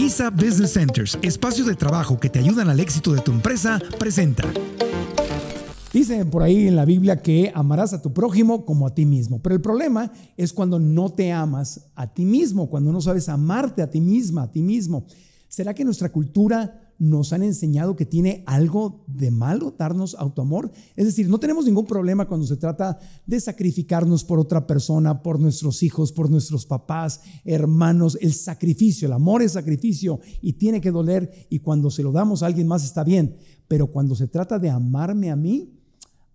ISA Business Centers, espacios de trabajo que te ayudan al éxito de tu empresa, presenta. Dicen por ahí en la Biblia que amarás a tu prójimo como a ti mismo. Pero el problema es cuando no te amas a ti mismo, cuando no sabes amarte a ti misma, a ti mismo. ¿Será que nuestra cultura nos han enseñado que tiene algo de malo darnos autoamor. Es decir, no tenemos ningún problema cuando se trata de sacrificarnos por otra persona, por nuestros hijos, por nuestros papás, hermanos. El sacrificio, el amor es sacrificio y tiene que doler y cuando se lo damos a alguien más está bien. Pero cuando se trata de amarme a mí,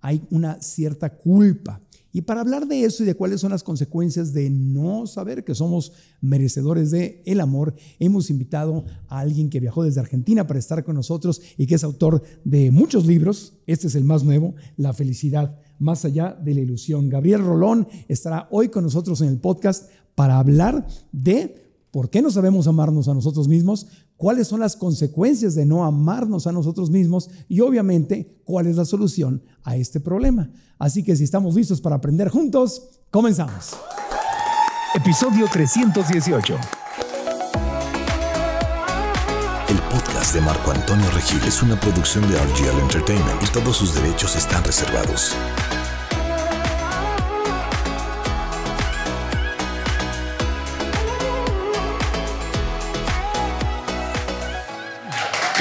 hay una cierta culpa. Y para hablar de eso y de cuáles son las consecuencias de no saber que somos merecedores de el amor, hemos invitado a alguien que viajó desde Argentina para estar con nosotros y que es autor de muchos libros. Este es el más nuevo, La felicidad más allá de la ilusión. Gabriel Rolón estará hoy con nosotros en el podcast para hablar de por qué no sabemos amarnos a nosotros mismos, cuáles son las consecuencias de no amarnos a nosotros mismos y obviamente cuál es la solución a este problema. Así que si estamos listos para aprender juntos, comenzamos. Episodio 318. El podcast de Marco Antonio Regil es una producción de RGL Entertainment y todos sus derechos están reservados.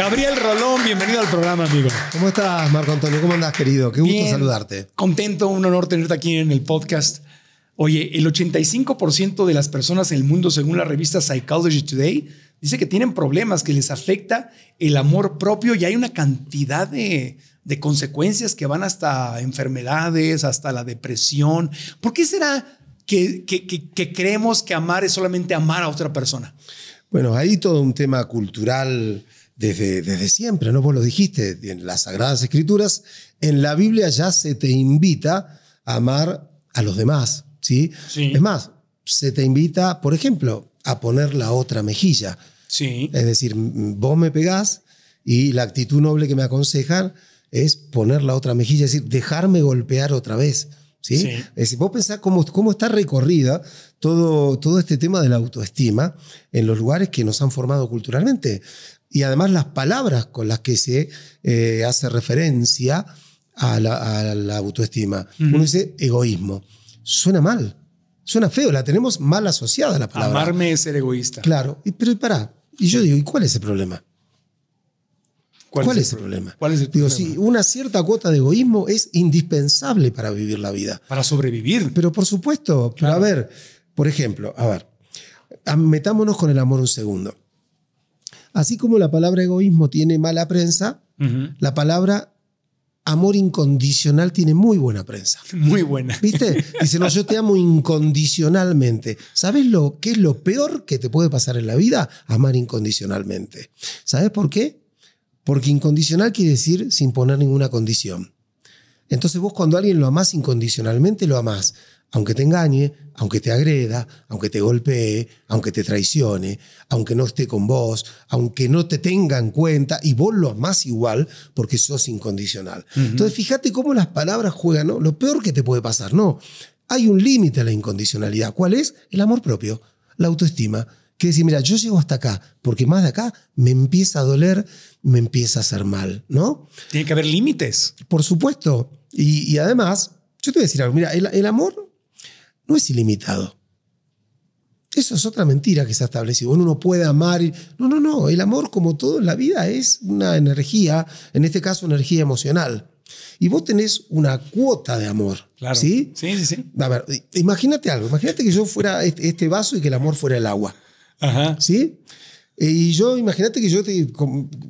Gabriel Rolón, bienvenido al programa, amigo. ¿Cómo estás, Marco Antonio? ¿Cómo andas, querido? Qué gusto saludarte. Contento, un honor tenerte aquí en el podcast. Oye, el 85% de las personas en el mundo, según la revista Psychology Today, dice que tienen problemas, que les afecta el amor propio y hay una cantidad de, consecuencias que van hasta enfermedades, hasta la depresión. ¿Por qué será que, que creemos que amar es solamente amar a otra persona? Bueno, hay todo un tema cultural desde, desde siempre, ¿no? Vos lo dijiste, en las Sagradas Escrituras, en la Biblia ya se te invita a amar a los demás, ¿sí? Es más, se te invita, por ejemplo, a poner la otra mejilla. Sí. Es decir, vos me pegás y la actitud noble que me aconsejan es poner la otra mejilla, es decir, dejarme golpear otra vez. ¿sí? Es decir, vos pensás cómo, cómo está recorrida todo, todo este tema de la autoestima en los lugares que nos han formado culturalmente y además las palabras con las que se eh, hace referencia a la, autoestima. Uno dice egoísmo. Suena mal, suena feo, la tenemos mal asociada a la palabra. Amarme es ser egoísta. Claro, pero pará, y yo digo, ¿y cuál es el problema? ¿Cuál, es, el problema? ¿Cuál es el Digo, sí, una cierta cuota de egoísmo es indispensable para vivir la vida. Para sobrevivir. Pero por supuesto, a ver, por ejemplo, a ver, metámonos con el amor un segundo. Así como la palabra egoísmo tiene mala prensa, la palabra amor incondicional tiene muy buena prensa. Muy buena. ¿Viste? Dice, no, yo te amo incondicionalmente. ¿Sabes lo que es lo peor que te puede pasar en la vida? Amar incondicionalmente. ¿Sabes por qué? Porque incondicional quiere decir sin poner ninguna condición. Entonces vos cuando alguien lo amás incondicionalmente, lo amás aunque te engañe, aunque te agreda, aunque te golpee, aunque te traicione, aunque no esté con vos, aunque no te tenga en cuenta, y vos lo amás igual porque sos incondicional. Entonces, fíjate cómo las palabras juegan, ¿no? Lo peor que te puede pasar, ¿no? Hay un límite a la incondicionalidad. ¿Cuál es? El amor propio, la autoestima. Que decir, mira, yo llego hasta acá, porque más de acá me empieza a doler, me empieza a hacer mal, ¿no? Tiene que haber límites. Por supuesto. Y, además, yo te voy a decir algo, mira, el amor no es ilimitado. Eso es otra mentira que se ha establecido. Uno no puede amar. No, no, no. El amor, como todo en la vida, es una energía, en este caso, energía emocional. Y vos tenés una cuota de amor. Claro. ¿sí? ¿sí? Sí, sí, A ver, imagínate algo. Imagínate que yo fuera este, este vaso y que el amor fuera el agua. Ajá. ¿Sí? Eh, y yo, imagínate que yo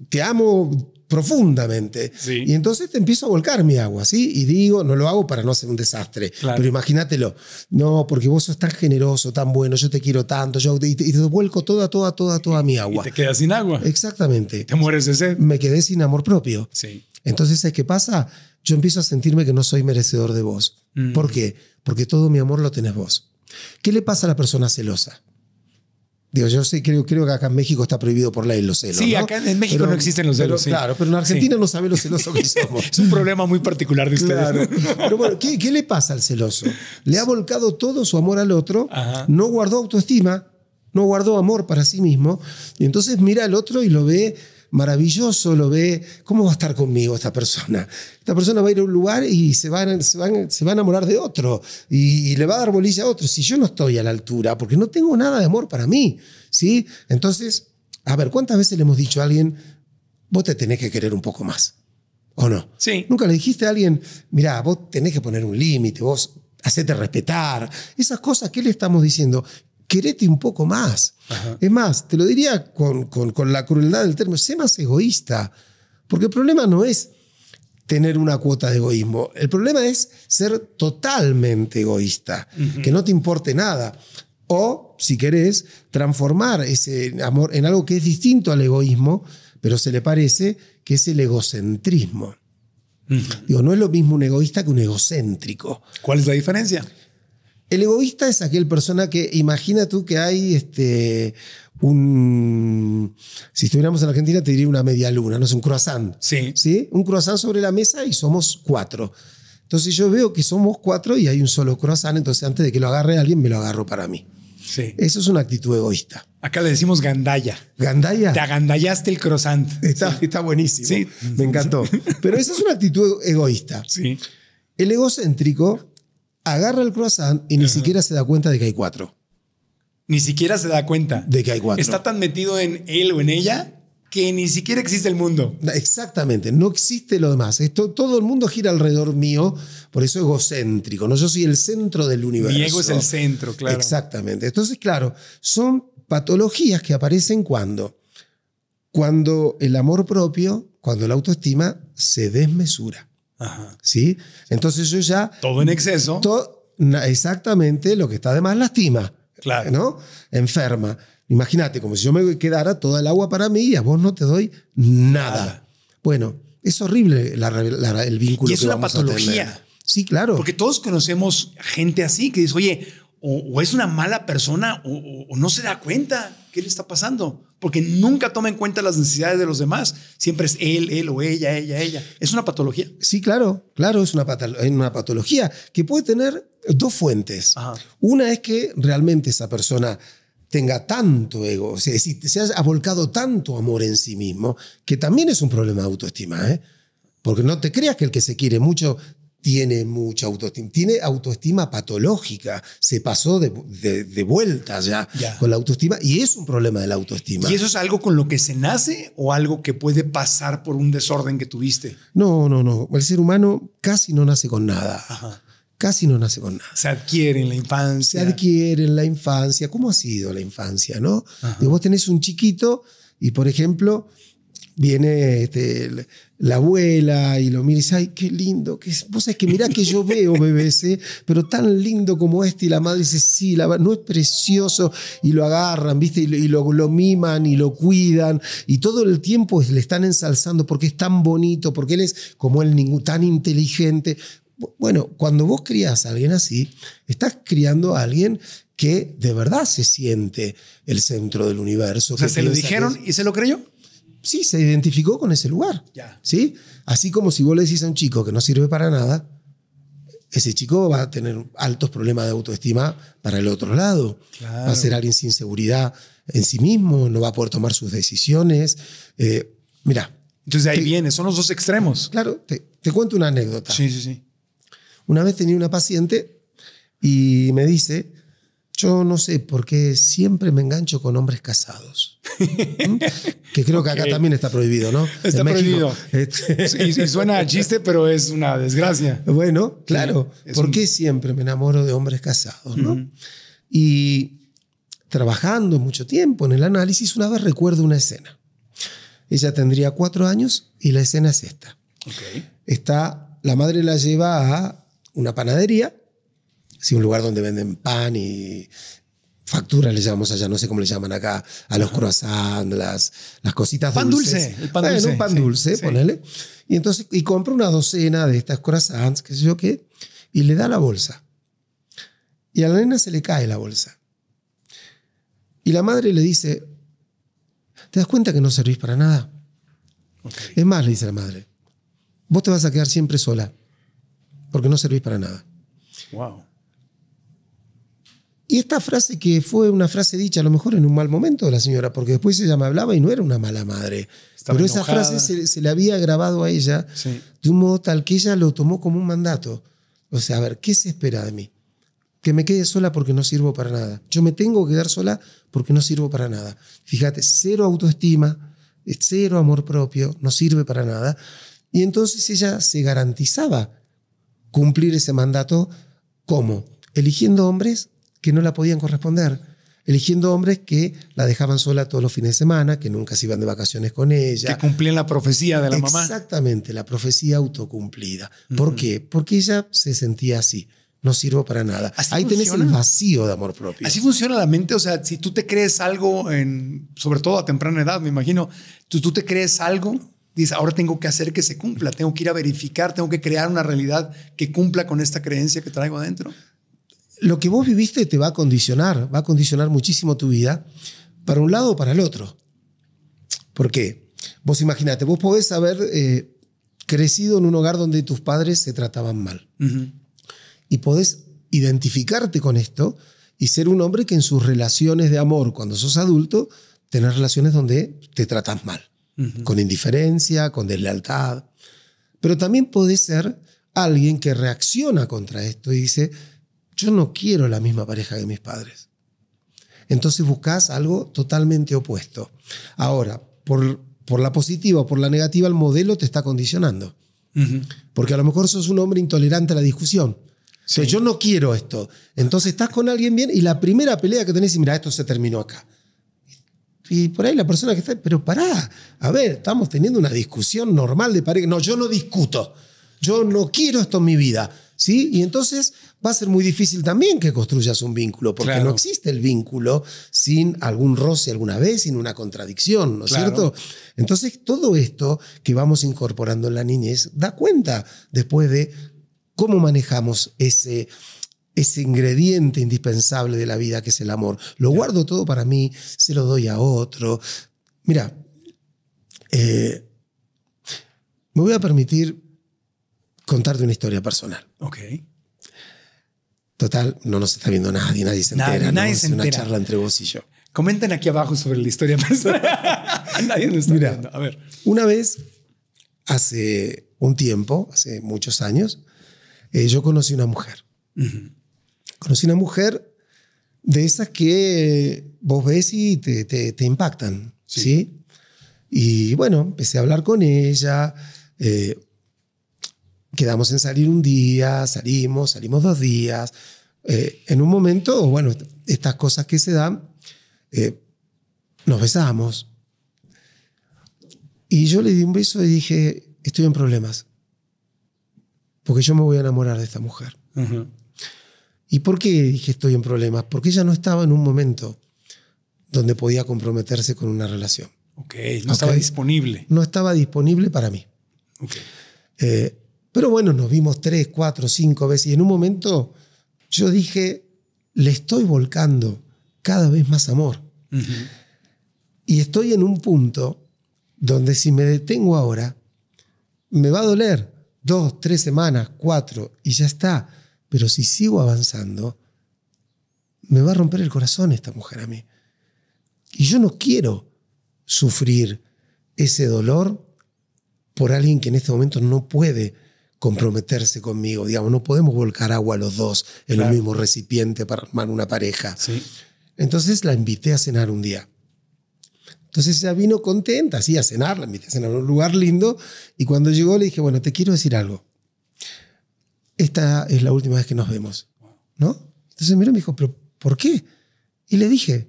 te amo profundamente. Y entonces te empiezo a volcar mi agua, ¿sí? Y digo, no lo hago para no hacer un desastre, pero imagínatelo, no, porque vos sos tan generoso, tan bueno, yo te quiero tanto, yo y te, vuelco toda, toda, toda, toda mi agua. Y te quedas sin agua. Exactamente. Te mueres de Me quedé sin amor propio. Sí. Entonces, qué pasa? Yo empiezo a sentirme que no soy merecedor de vos. Mm. ¿Por qué? Porque todo mi amor lo tenés vos. ¿Qué le pasa a la persona celosa? Digo, yo sé, creo, creo que acá en México está prohibido por ley los celos. Sí, acá en México no existen los celos. Claro, pero en Argentina no sabe los celosos que somos. es un problema muy particular de ustedes. Pero bueno, ¿qué, le pasa al celoso? Le ha volcado todo su amor al otro, no guardó autoestima, no guardó amor para sí mismo, y entonces mira al otro y lo ve maravilloso, lo ve, ¿cómo va a estar conmigo esta persona? Esta persona va a ir a un lugar y se va, se a enamorar de otro y, le va a dar bolilla a otro si yo no estoy a la altura, porque no tengo nada de amor para mí, ¿sí? Entonces, a ver, ¿cuántas veces le hemos dicho a alguien, vos te tenés que querer un poco más? ¿O no? Nunca le dijiste a alguien, mira, vos tenés que poner un límite, vos hacete respetar. Esas cosas ¿qué le estamos diciendo querete un poco más. Es más, te lo diría con, con, la crueldad del término, sé más egoísta, porque el problema no es tener una cuota de egoísmo, el problema es ser totalmente egoísta, que no te importe nada. O, si querés, transformar ese amor en algo que es distinto al egoísmo, pero se le parece que es el egocentrismo. Digo, no es lo mismo un egoísta que un egocéntrico. ¿Cuál es la diferencia? El egoísta es aquel persona que, imagina tú que hay este, un. Si estuviéramos en Argentina, te diría una media luna, no es un croissant. Sí. ¿sí? Un croissant sobre la mesa y somos cuatro. Entonces yo veo que somos cuatro y hay un solo croissant, entonces antes de que lo agarre alguien, me lo agarro para mí. Sí. Eso es una actitud egoísta. Acá le decimos gandalla. ¿Gandalla? Te agandallaste el croissant. Está, buenísimo. Sí. Me encantó. Pero esa es una actitud egoísta. Sí. El egocéntrico agarra el croissant y ni siquiera se da cuenta de que hay cuatro. Ni siquiera se da cuenta. De que hay cuatro. Está tan metido en él o en ella que ni siquiera existe el mundo. Exactamente, no existe lo demás. Esto, todo el mundo gira alrededor mío, por eso egocéntrico, ¿no? Yo soy el centro del universo. ego es el centro, claro. Exactamente. Entonces, claro, son patologías que aparecen cuando cuando el amor propio, cuando la autoestima se desmesura. ¿Sí? Entonces yo ya... Todo en exceso. exactamente, lo que está de más lastima. Claro. ¿No? Enferma. Imagínate, como si yo me quedara toda el agua para mí y a vos no te doy nada. Bueno, es horrible el vínculo. Y es una patología. Sí, claro. Porque todos conocemos gente así que dice, oye, o, es una mala persona o no se da cuenta qué le está pasando porque nunca toma en cuenta las necesidades de los demás. Siempre es él, él o ella, ella, ella. Es una patología. Sí, claro, claro, es una, una patología que puede tener dos fuentes. Una es que realmente esa persona tenga tanto ego, o sea, si se ha volcado tanto amor en sí mismo, que también es un problema de autoestima, ¿eh? Porque no te creas que el que se quiere mucho tiene mucha autoestima, tiene autoestima patológica, se pasó de, vuelta ya, con la autoestima y es un problema de la autoestima. ¿Y eso es algo con lo que se nace o algo que puede pasar por un desorden que tuviste? No, no, no. El ser humano casi no nace con nada. Casi no nace con nada. Se adquiere en la infancia. Se adquiere en la infancia. ¿Cómo ha sido la infancia, no? Y vos tenés un chiquito y, por ejemplo, viene este, la abuela y lo mira y dice, ay, qué lindo, que vos sabés que mirá que yo veo bebés, ¿eh? pero tan lindo como este, y la madre dice, sí, la, no es precioso, y lo agarran, ¿viste? Y, lo, miman y lo cuidan, y todo el tiempo le están ensalzando porque es tan bonito, porque él es como él, tan inteligente. Bueno, cuando vos crías a alguien así, estás criando a alguien que de verdad se siente el centro del universo. O sea, se lo dijeron y se lo creyó sí, se identificó con ese lugar. Ya. ¿Sí? Así como si vos le decís a un chico que no sirve para nada, ese chico va a tener altos problemas de autoestima para el otro lado. Va a ser alguien sin seguridad en sí mismo, no va a poder tomar sus decisiones. Eh, mira. Entonces ahí viene, son los dos extremos. Claro, te, te, cuento una anécdota. Sí, sí, sí. Una vez tenía una paciente y me dice yo no sé por qué siempre me engancho con hombres casados. ¿Mm? que creo que acá también está prohibido, ¿no? Está prohibido. Este y, suena a chiste, pero es una desgracia. Bueno, claro. ¿Por qué siempre me enamoro de hombres casados, no? Y trabajando mucho tiempo en el análisis, una vez recuerdo una escena. Ella tendría cuatro años y la escena es esta. Está, la madre la lleva a una panadería si un lugar donde venden pan y facturas le llamamos allá, no sé cómo le llaman acá, a los croissants, las, las cositas pan Dulce, el pan dulce, un pan dulce, ponele. Y entonces, y compra una docena de estas croissants, qué sé yo qué, y le da la bolsa. Y a la nena se le cae la bolsa. Y la madre le dice, ¿te das cuenta que no servís para nada? Es más, le dice la madre, vos te vas a quedar siempre sola, porque no servís para nada. Wow. Y esta frase que fue una frase dicha a lo mejor en un mal momento de la señora, porque después ella me hablaba y no era una mala madre. pero esa frase se, le la había grabado a ella de un modo tal que ella lo tomó como un mandato. O sea, a ver, ¿qué se espera de mí? Que me quede sola porque no sirvo para nada. Yo me tengo que quedar sola porque no sirvo para nada. Fíjate, cero autoestima, cero amor propio, no sirve para nada. Y entonces ella se garantizaba cumplir ese mandato, ¿cómo? Eligiendo hombres que no la podían corresponder, eligiendo hombres que la dejaban sola todos los fines de semana, que nunca se iban de vacaciones con ella. Que cumplían la profecía de la mamá. Exactamente, la profecía autocumplida. ¿Por qué? Porque ella se sentía así. No sirvo para nada. Ahí tenés el vacío de amor propio. Así funciona la mente. O sea, si tú te crees algo, en, sobre todo a temprana edad, me imagino, tú, tú te crees algo, dices, ahora tengo que hacer que se cumpla, tengo que ir a verificar, tengo que crear una realidad que cumpla con esta creencia que traigo adentro lo que vos viviste te va a condicionar, va a condicionar muchísimo tu vida, para un lado o para el otro. ¿Por qué? Vos imaginate, vos podés haber eh, crecido en un hogar donde tus padres se trataban mal. Y podés identificarte con esto y ser un hombre que en sus relaciones de amor, cuando sos adulto, tenés relaciones donde te tratas mal, con indiferencia, con deslealtad. Pero también podés ser alguien que reacciona contra esto y dice, yo no quiero la misma pareja que mis padres. Entonces buscas algo totalmente opuesto. Ahora, por, por la positiva o por la negativa, el modelo te está condicionando. Porque a lo mejor sos un hombre intolerante a la discusión. yo no quiero esto. Entonces estás con alguien bien y la primera pelea que tenés y mira, esto se terminó acá. Y por ahí la persona que está, pero pará, a ver, estamos teniendo una discusión normal de pareja. No, yo no discuto. Yo no quiero esto en mi vida. ¿Sí? Y entonces va a ser muy difícil también que construyas un vínculo, porque no existe el vínculo sin algún roce alguna vez, sin una contradicción, ¿no es cierto? Entonces, todo esto que vamos incorporando en la niñez da cuenta después de cómo manejamos ese, ese ingrediente indispensable de la vida que es el amor. Lo guardo todo para mí, se lo doy a otro. Mira, eh, me voy a permitir contarte una historia personal. Okay. Total, no nos está viendo nadie, nadie se entera. Nadie, ¿no? es una charla entre vos y yo. Comenten aquí abajo sobre la historia. nadie nos está mirando. A ver. Una vez, hace un tiempo, hace muchos años, eh, yo conocí una mujer. Conocí una mujer de esas que vos ves y te, impactan, sí. Y bueno, empecé a hablar con ella. Eh, quedamos en salir un día, salimos, salimos dos días, eh, en un momento, bueno, estas cosas que se dan, eh, nos besamos. Y yo le di un beso y dije, estoy en problemas, porque yo me voy a enamorar de esta mujer. ¿Y por qué dije estoy en problemas? Porque ella no estaba en un momento donde podía comprometerse con una relación. Ok, no estaba disponible. No estaba disponible para mí. Eh, pero bueno, nos vimos tres, cuatro, cinco veces y en un momento yo dije, le estoy volcando cada vez más amor. Y estoy en un punto donde si me detengo ahora, me va a doler dos, tres semanas, cuatro, y ya está. Pero si sigo avanzando, me va a romper el corazón esta mujer a mí. Y yo no quiero sufrir ese dolor por alguien que en este momento no puede comprometerse conmigo. Digamos, no podemos volcar agua los dos en el mismo recipiente para armar una pareja. Sí. Entonces la invité a cenar un día. Entonces ella vino contenta, sí, a cenar, la invité a cenar en un lugar lindo. Y cuando llegó le dije, bueno, te quiero decir algo. Esta es la última vez que nos vemos, ¿no? Entonces miró y me dijo, ¿pero por qué? Y le dije,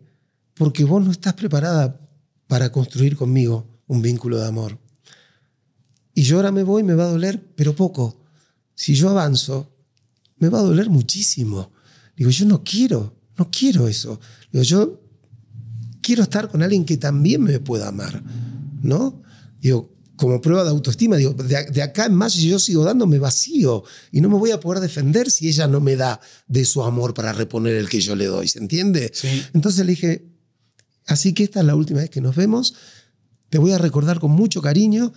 porque vos no estás preparada para construir conmigo un vínculo de amor. Y yo ahora me voy, y me va a doler, pero poco. Si yo avanzo, me va a doler muchísimo. Digo, yo no quiero, no quiero eso. Digo, yo quiero estar con alguien que también me pueda amar, ¿no? Digo, como prueba de autoestima, digo, de, acá en más si yo sigo dándome vacío y no me voy a poder defender si ella no me da de su amor para reponer el que yo le doy, ¿se entiende? Entonces le dije, así que esta es la última vez que nos vemos, te voy a recordar con mucho cariño,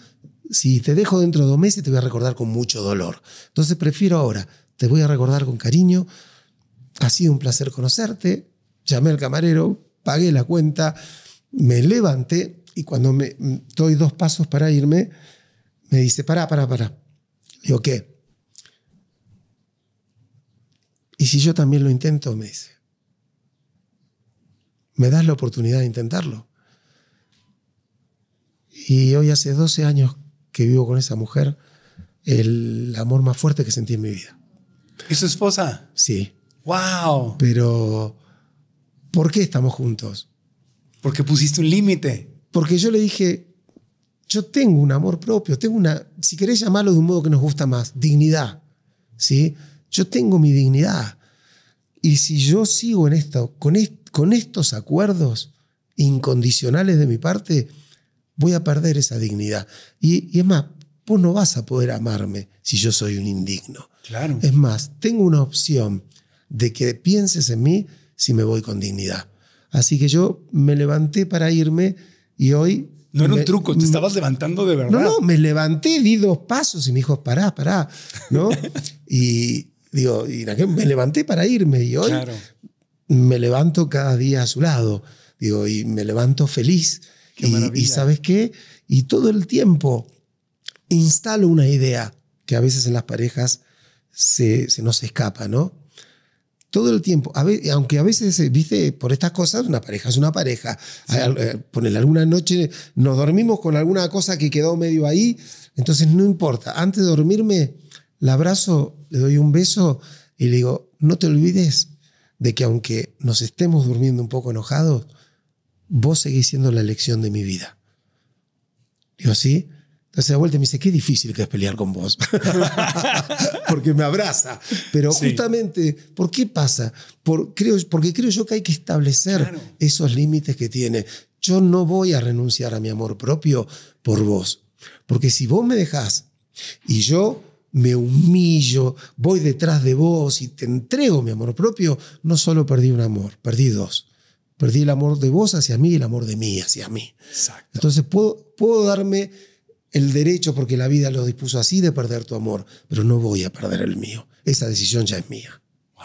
si te dejo dentro de dos meses, te voy a recordar con mucho dolor. Entonces prefiero ahora, te voy a recordar con cariño. Ha sido un placer conocerte. Llamé al camarero, pagué la cuenta, me levanté y cuando me mm, doy dos pasos para irme, me dice, para, para, para. Digo, ¿qué? ¿Y si yo también lo intento? Me dice. ¿Me das la oportunidad de intentarlo? Y hoy hace 12 años que vivo con esa mujer el amor más fuerte que sentí en mi vida. ¿Y su esposa? Sí. ¡Wow! Pero, ¿por qué estamos juntos? Porque pusiste un límite. Porque yo le dije, yo tengo un amor propio, tengo una, si querés llamarlo de un modo que nos gusta más, dignidad. ¿sí? Yo tengo mi dignidad. Y si yo sigo en esto, con, con estos acuerdos incondicionales de mi parte, voy a perder esa dignidad. Y, es más, vos no vas a poder amarme si yo soy un indigno. Claro. Es más, tengo una opción de que pienses en mí si me voy con dignidad. Así que yo me levanté para irme y hoy... No era un truco, te estabas levantando de verdad. No, no, me levanté, di dos pasos y me dijo, pará, pará, ¿no? y digo, y me levanté para irme y hoy me levanto cada día a su lado, digo, y me levanto feliz y, sabes qué? Y todo el tiempo instalo una idea que a veces en las parejas se, se nos escapa, ¿no? Todo el tiempo, a aunque a veces, eh, viste, por estas cosas, una pareja es una pareja. Eh, por alguna noche, nos dormimos con alguna cosa que quedó medio ahí, entonces no importa. Antes de dormirme, la abrazo, le doy un beso y le digo, no te olvides de que aunque nos estemos durmiendo un poco enojados, vos seguís siendo la elección de mi vida. Digo, ¿sí? Entonces de vuelta me dice, qué difícil que es pelear con vos. porque me abraza. Pero justamente, ¿por qué pasa? Por, creo, porque creo yo que hay que establecer esos límites que tiene. Yo no voy a renunciar a mi amor propio por vos. Porque si vos me dejás y yo me humillo, voy detrás de vos y te entrego mi amor propio, no solo perdí un amor, perdí dos. Perdí el amor de vos hacia mí y el amor de mí hacia mí. Exacto. Entonces puedo, puedo darme el derecho, porque la vida lo dispuso así, de perder tu amor, pero no voy a perder el mío. Esa decisión ya es mía. Wow.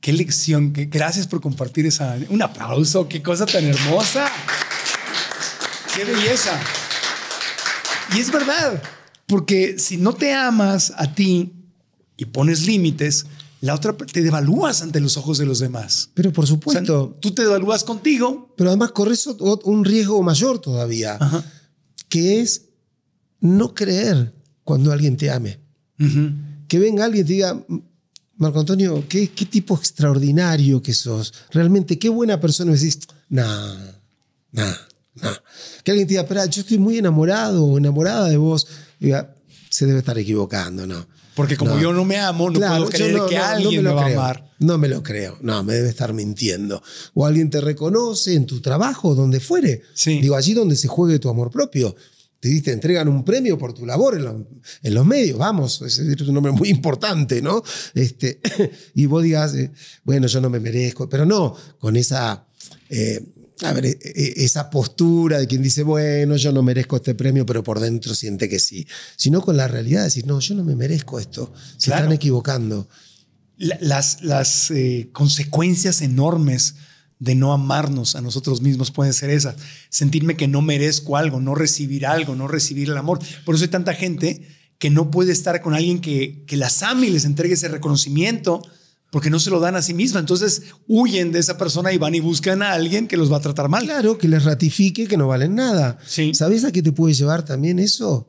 Qué lección. Qué, gracias por compartir esa. Un aplauso. Qué cosa tan hermosa. Qué belleza. Y es verdad, porque si no te amas a ti y pones límites, la otra te devalúas ante los ojos de los demás. Pero por supuesto. tú te devalúas contigo. Pero además corres un riesgo mayor todavía, que es no creer cuando alguien te ame. Que venga alguien y te diga, Marco Antonio, ¿qué, ¿qué, tipo extraordinario que sos. Realmente, qué buena persona. Y decís, nah, nah, Que alguien te diga, espera, yo estoy muy enamorado o enamorada de vos. Y diga, se debe estar equivocando, ¿no? Porque como yo no me amo, no puedo creer que alguien me, va a amar. No me lo creo. No, me debe estar mintiendo. O alguien te reconoce en tu trabajo, donde fuere. Digo, allí donde se juegue tu amor propio. Te, te entregan un premio por tu labor en, los medios, vamos, es, es un nombre muy importante, ¿no? Este, y vos digas, eh, bueno, yo no me merezco, pero no, con esa eh, a ver, e, e, esa postura de quien dice, bueno, yo no merezco este premio, pero por dentro siente que sí, sino con la realidad de decir, no, yo no me merezco esto, se están equivocando. Las, las eh, consecuencias enormes de no amarnos a nosotros mismos pueden ser esas, sentirme que no merezco algo, no recibir algo, no recibir el amor. Por eso hay tanta gente que no puede estar con alguien que, que las ame y les entregue ese reconocimiento porque no se lo dan a sí misma. Entonces huyen de esa persona y van y buscan a alguien que los va a tratar mal. Claro, que les ratifique que no valen nada. Sí. ¿Sabes a qué te puede llevar también eso?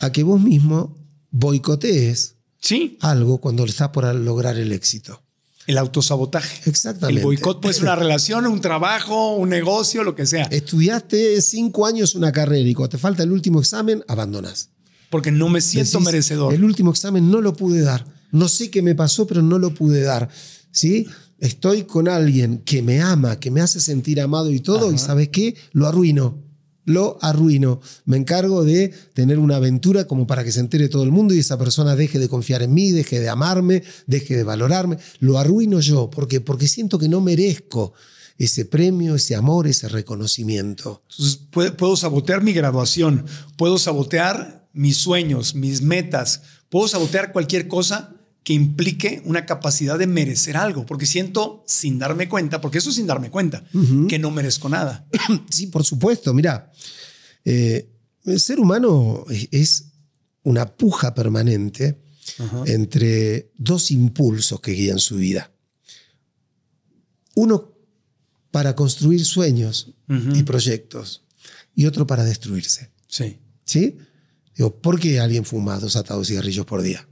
A que vos mismo boicotees sí. algo cuando estás por lograr el éxito. El autosabotaje. Exactamente. El boicot puede ser una relación, un trabajo, un negocio, lo que sea. Estudiaste cinco años una carrera y cuando te falta el último examen, abandonas. Porque no me siento merecedor. El último examen no lo pude dar no sé qué me pasó, pero no lo pude dar. ¿Sí? Estoy con alguien que me ama, que me hace sentir amado y todo, y ¿sabes qué? Lo arruino. Lo arruino. Me encargo de tener una aventura como para que se entere todo el mundo y esa persona deje de confiar en mí, deje de amarme, deje de valorarme. Lo arruino yo. ¿Por Porque siento que no merezco ese premio, ese amor, ese reconocimiento. puedo sabotear mi graduación, puedo sabotear mis sueños, mis metas, puedo sabotear cualquier cosa que implique una capacidad de merecer algo, porque siento sin darme cuenta, porque eso es sin darme cuenta, que no merezco nada. Sí, por supuesto, mira, eh, el ser humano es una puja permanente entre dos impulsos que guían su vida. Uno para construir sueños y proyectos y otro para destruirse. Sí. ¿Sí? Digo, ¿por qué alguien fuma dos atados cigarrillos por día?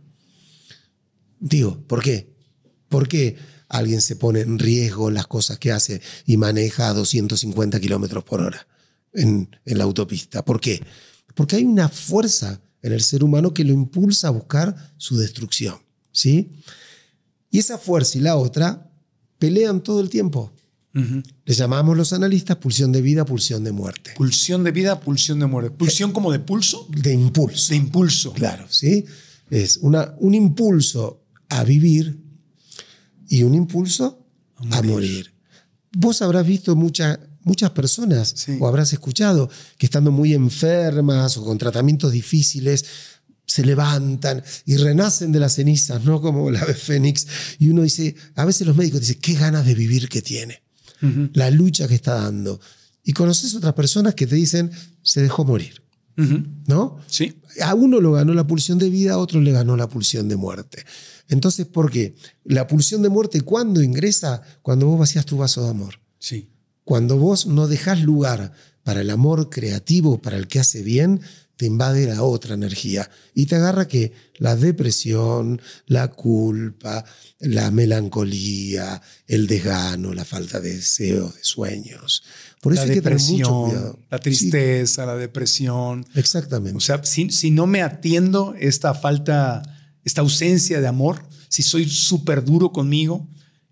Digo, ¿por qué? ¿Por qué alguien se pone en riesgo las cosas que hace y maneja a 250 kilómetros por hora en, en la autopista? ¿Por qué? Porque hay una fuerza en el ser humano que lo impulsa a buscar su destrucción. ¿sí? Y esa fuerza y la otra pelean todo el tiempo. Les Le llamamos los analistas pulsión de vida, pulsión de muerte. Pulsión de vida, pulsión de muerte. ¿Pulsión eh, como de pulso? De impulso. De impulso. Claro, ¿sí? Es una, un impulso a vivir y un impulso a morir. Vos habrás visto muchas muchas personas, o habrás escuchado, que estando muy enfermas o con tratamientos difíciles, se levantan y renacen de las cenizas, ¿no? Como la ave fénix. Y uno dice, a veces los médicos dicen, qué ganas de vivir que tiene, la lucha que está dando. Y conoces otras personas que te dicen, se dejó morir. ¿no? Sí. A uno lo ganó la pulsión de vida, a otro le ganó la pulsión de muerte. Entonces, ¿por qué? La pulsión de muerte, cuando ingresa? Cuando vos vacías tu vaso de amor. Sí. Cuando vos no dejás lugar para el amor creativo, para el que hace bien, te invade la otra energía y te agarra que la depresión, la culpa, la melancolía, el desgano, la falta de deseos de sueños, por eso la hay que La tristeza, la depresión. Exactamente. O sea, si, no me atiendo esta falta, esta ausencia de amor, si soy súper duro conmigo,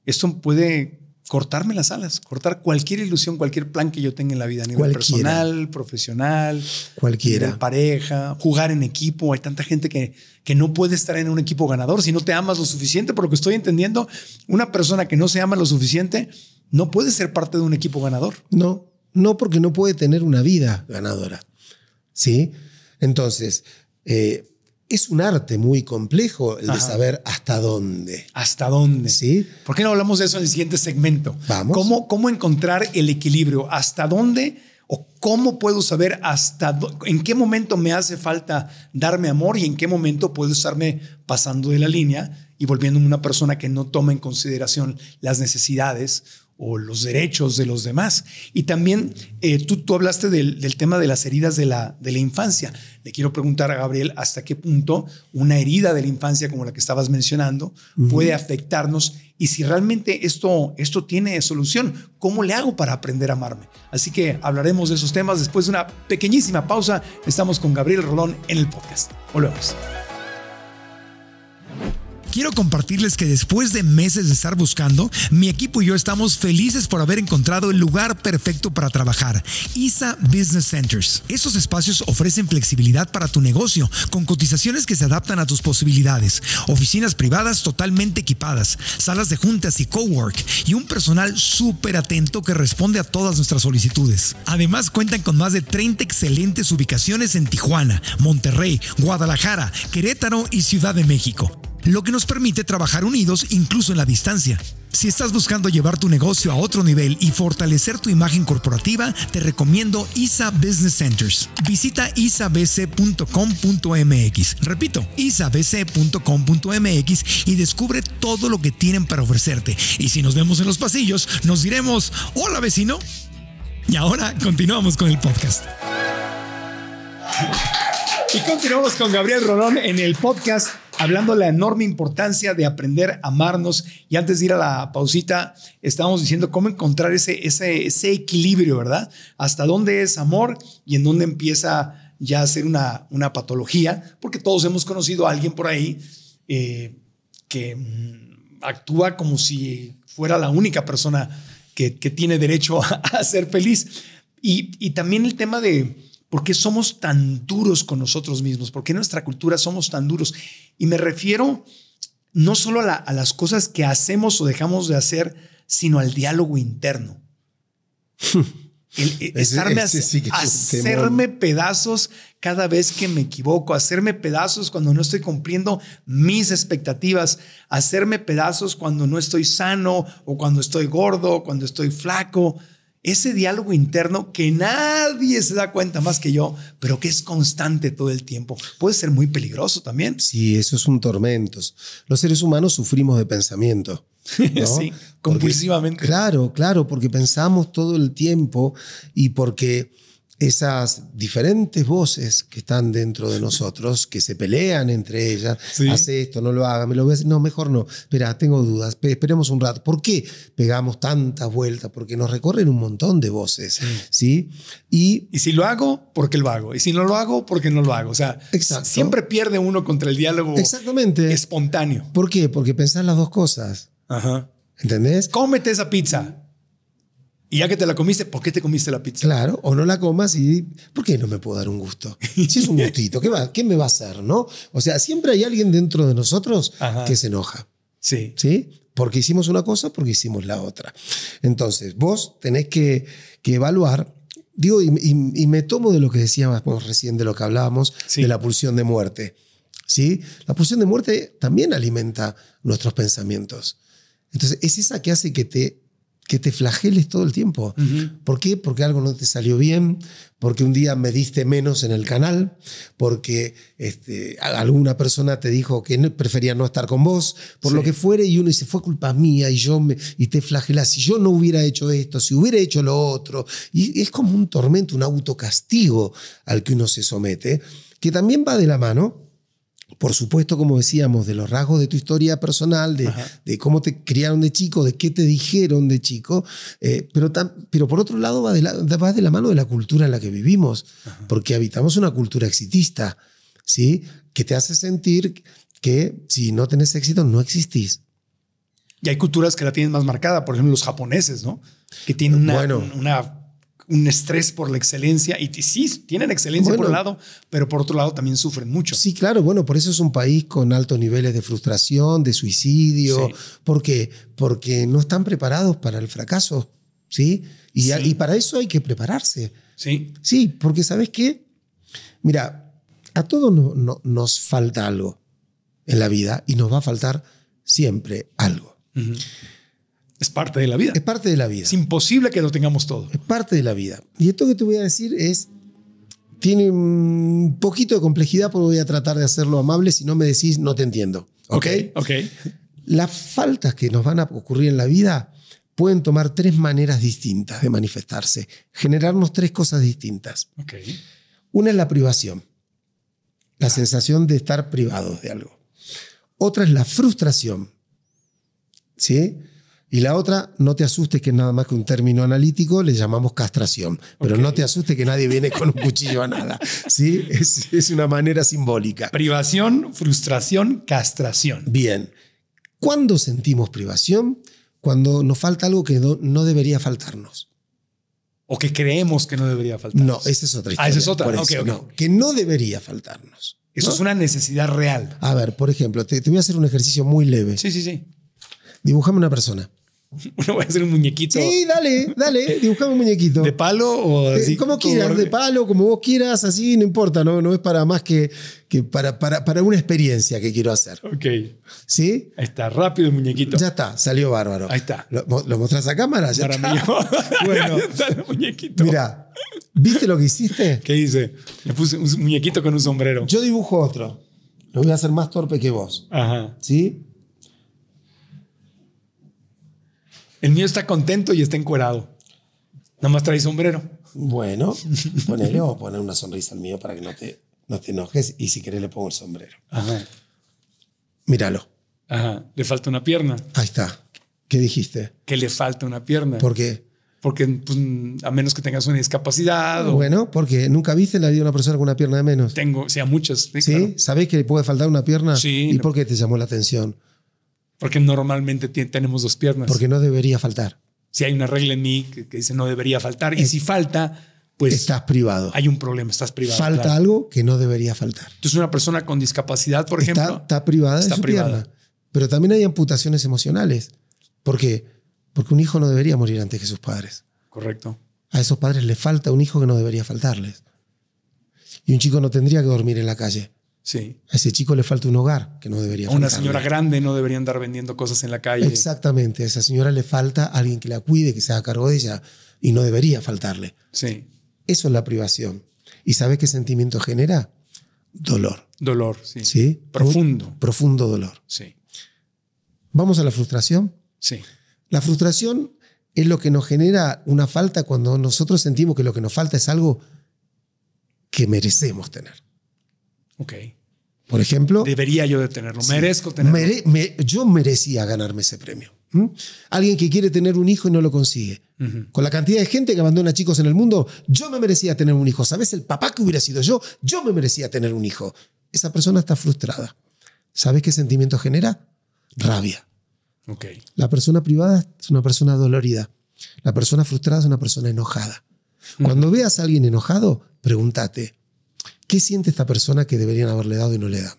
esto puede cortarme las alas, cortar cualquier ilusión, cualquier plan que yo tenga en la vida, a nivel personal, profesional, cualquiera. pareja, jugar en equipo. Hay tanta gente que, que no puede estar en un equipo ganador si no te amas lo suficiente, Por lo que estoy entendiendo, una persona que no se ama lo suficiente, no puede ser parte de un equipo ganador. No, no porque no puede tener una vida ganadora. ¿Sí? Entonces, eh, es un arte muy complejo el de saber hasta dónde. ¿Hasta dónde? ¿Sí? ¿Por qué no hablamos de eso en el siguiente segmento? Vamos. ¿Cómo, encontrar el equilibrio? ¿Hasta dónde? ¿O cómo puedo saber hasta en qué momento me hace falta darme amor y en qué momento puedo estarme pasando de la línea y volviéndome una persona que no toma en consideración las necesidades o los derechos de los demás. Y también eh, tú, tú, hablaste del, tema de las heridas de la, de la infancia. Le quiero preguntar a Gabriel hasta qué punto una herida de la infancia como la que estabas mencionando puede afectarnos y si realmente esto, esto tiene solución, ¿cómo le hago para aprender a amarme? Así que hablaremos de esos temas después de una pequeñísima pausa. Estamos con Gabriel Rolón en el podcast. Volvemos quiero compartirles que después de meses de estar buscando, mi equipo y yo estamos felices por haber encontrado el lugar perfecto para trabajar, ISA Business Centers. Esos espacios ofrecen flexibilidad para tu negocio, con cotizaciones que se adaptan a tus posibilidades, oficinas privadas totalmente equipadas, salas de juntas y cowork, y un personal súper atento que responde a todas nuestras solicitudes. Además cuentan con más de 30 excelentes ubicaciones en Tijuana, Monterrey, Guadalajara, Querétaro y Ciudad de México lo que nos permite trabajar unidos incluso en la distancia. Si estás buscando llevar tu negocio a otro nivel y fortalecer tu imagen corporativa, te recomiendo ISA Business Centers. Visita isabc.com.mx. Repito, isabc.com.mx y descubre todo lo que tienen para ofrecerte. Y si nos vemos en los pasillos, nos diremos, hola vecino. Y ahora continuamos con el podcast. Y continuamos con Gabriel Rolón en el podcast hablando de la enorme importancia de aprender a amarnos. Y antes de ir a la pausita, estábamos diciendo cómo encontrar ese, ese, ese equilibrio, ¿verdad? Hasta dónde es amor y en dónde empieza ya a ser una, una patología, porque todos hemos conocido a alguien por ahí eh, que mm, actúa como si fuera la única persona que, tiene derecho a, ser feliz. y, también el tema de ¿Por qué somos tan duros con nosotros mismos? ¿Por qué en nuestra cultura somos tan duros? Y me refiero no solo a, las cosas que hacemos o dejamos de hacer, sino al diálogo interno. hacerme pedazos cada vez que me equivoco, hacerme pedazos cuando no estoy cumpliendo mis expectativas, hacerme pedazos cuando no estoy sano o cuando estoy gordo, cuando estoy flaco ese diálogo interno que nadie se da cuenta más que yo, pero que es constante todo el tiempo, puede ser muy peligroso también. Sí, eso es un tormento. Los seres humanos sufrimos de pensamiento. ¿no? sí, compulsivamente. claro, claro, porque pensamos todo el tiempo y porque esas diferentes voces que están dentro de nosotros, que se pelean entre ellas, sí. hace esto, no lo haga, me lo ves, no, mejor no, espera, tengo dudas, esperemos un rato, ¿por qué pegamos tantas vueltas? Porque nos recorren un montón de voces, ¿sí? Y, y si lo hago, porque lo hago, y si no lo hago, porque no lo hago, o sea, siempre pierde uno contra el diálogo Exactamente. espontáneo. ¿Por qué? Porque pensás las dos cosas. Ajá. ¿Entendés? Cómete esa pizza. Y ya que te la comiste, ¿por qué te comiste la pizza? Claro, o no la comas y ¿por qué no me puedo dar un gusto? Si es un gustito, ¿qué, va, qué me va a hacer, no? O sea, siempre hay alguien dentro de nosotros que se enoja. Sí. ¿Sí? Porque hicimos una cosa, porque hicimos la otra. Entonces, vos tenés que, evaluar digo, y, me tomo de lo que decíamos recién, de lo que hablábamos, de la pulsión de muerte. ¿sí? La pulsión de muerte también alimenta nuestros pensamientos. Entonces, es esa que hace que te que te flageles todo el tiempo. ¿Por qué? Porque algo no te salió bien, porque un día me diste menos en el canal, porque este, alguna persona te dijo que prefería no estar con vos, por lo que fuere, y uno dice, fue culpa mía, y yo me, y te flagelas, si yo no hubiera hecho esto, si hubiera hecho lo otro, y es como un tormento, un autocastigo al que uno se somete, que también va de la mano por supuesto, como decíamos, de los rasgos de tu historia personal, de, cómo te criaron de chico, de qué te dijeron de chico, eh, pero, pero por otro lado va de, la, va de la mano de la cultura en la que vivimos, porque habitamos una cultura exitista, ¿sí? que te hace sentir que si no tenés éxito no existís. Y hay culturas que la tienen más marcada, por ejemplo los japoneses, ¿no? Que tienen una un estrés por la excelencia y sí, tienen excelencia por un lado, pero por otro lado también sufren mucho. Sí, claro, bueno, por eso es un país con altos niveles de frustración, de suicidio, porque porque no están preparados para el fracaso, ¿sí? Y, para eso hay que prepararse. Sí. Sí, porque ¿sabes qué? Mira, a todos nos falta algo en la vida y nos va a faltar siempre algo. Es parte de la vida. Es parte de la vida. Es imposible que lo tengamos todo. Es parte de la vida. Y esto que te voy a decir es, tiene un poquito de complejidad, pero voy a tratar de hacerlo amable. Si no me decís, no te entiendo. Ok, ok. Las faltas que nos van a ocurrir en la vida pueden tomar tres maneras distintas de manifestarse, generarnos tres cosas distintas. Una es la privación, la sensación de estar privados de algo. Otra es la frustración, ¿sí? Y la otra, no te asustes que es nada más que un término analítico, le llamamos castración. Pero no te asustes que nadie viene con un cuchillo a nada. ¿sí? Es, una manera simbólica. Privación, frustración, castración. Bien. ¿Cuándo sentimos privación? Cuando nos falta algo que no debería faltarnos. O que creemos que no debería faltarnos. No, esa es otra historia. Ah, esa es otra. okay, que no debería faltarnos. Eso es una necesidad real. A ver, por ejemplo, te, te voy a hacer un ejercicio muy leve. Sí, sí, sí. Dibujame una persona. Uno voy a hacer un muñequito. Sí, dale, dale, eh, dibujame un muñequito. ¿De palo o eh, así? como quieras, de palo, como vos quieras, así, no importa, no, no es para más que, que para, para, una experiencia que quiero hacer. Ok. ¿Sí? Ahí está, rápido el muñequito. Ya está, salió bárbaro. Ahí está. ¿Lo, mostras a cámara? para mí. bueno, muñequito. Mira, ¿viste lo que hiciste? ¿Qué hice? Le puse un muñequito con un sombrero. Yo dibujo otro. Lo voy a hacer más torpe que vos. Ajá. ¿Sí? El mío está contento y está encuerado. Nada más trae sombrero. Bueno, ponele o poner una sonrisa al mío para que no te, no te enojes. Y si querés, le pongo el sombrero. Míralo. Le falta una pierna. Ahí está. ¿Qué dijiste? Que le falta una pierna. ¿Por qué? Porque pues, a menos que tengas una discapacidad. Bueno, porque nunca viste la vida de una persona con una pierna de menos. Tengo, sea sea, muchas. Sí, ¿Sí? que le puede faltar una pierna? Sí. ¿Y por qué te llamó la atención? Porque normalmente tenemos dos piernas. Porque no debería faltar. Si hay una regla en mí que, dice no debería faltar, y si falta, pues... Estás privado. Hay un problema, estás privado. Falta algo que no debería faltar. Tú Entonces una persona con discapacidad, por ejemplo... Está privada pierna. Pero también hay amputaciones emocionales. ¿Por qué? Porque un hijo no debería morir antes que sus padres. Correcto. A esos padres le falta un hijo que no debería faltarles. Y un chico no tendría que dormir en la calle. A ese chico le falta un hogar que no debería. A una señora grande no debería andar vendiendo cosas en la calle. Exactamente. A esa señora le falta alguien que la cuide, que se haga cargo de ella y no debería faltarle. Sí. Eso es la privación. ¿Y sabes qué sentimiento genera? Dolor. Dolor, sí. ¿Sí? Profundo. Profundo dolor. Sí. Vamos a la frustración. Sí. La frustración es lo que nos genera una falta cuando nosotros sentimos que lo que nos falta es algo que merecemos tener. Ok por ejemplo. Debería yo de tenerlo, merezco tenerlo. yo merecía ganarme ese premio. Alguien que quiere tener un hijo y no lo consigue. Con la cantidad de gente que abandona chicos en el mundo, yo me merecía tener un hijo. ¿Sabes? El papá que hubiera sido yo, yo me merecía tener un hijo. Esa persona está frustrada. ¿Sabes qué sentimiento genera? Rabia. La persona privada es una persona dolorida. La persona frustrada es una persona enojada. Cuando veas a alguien enojado, pregúntate, ¿Qué siente esta persona que deberían haberle dado y no le dan?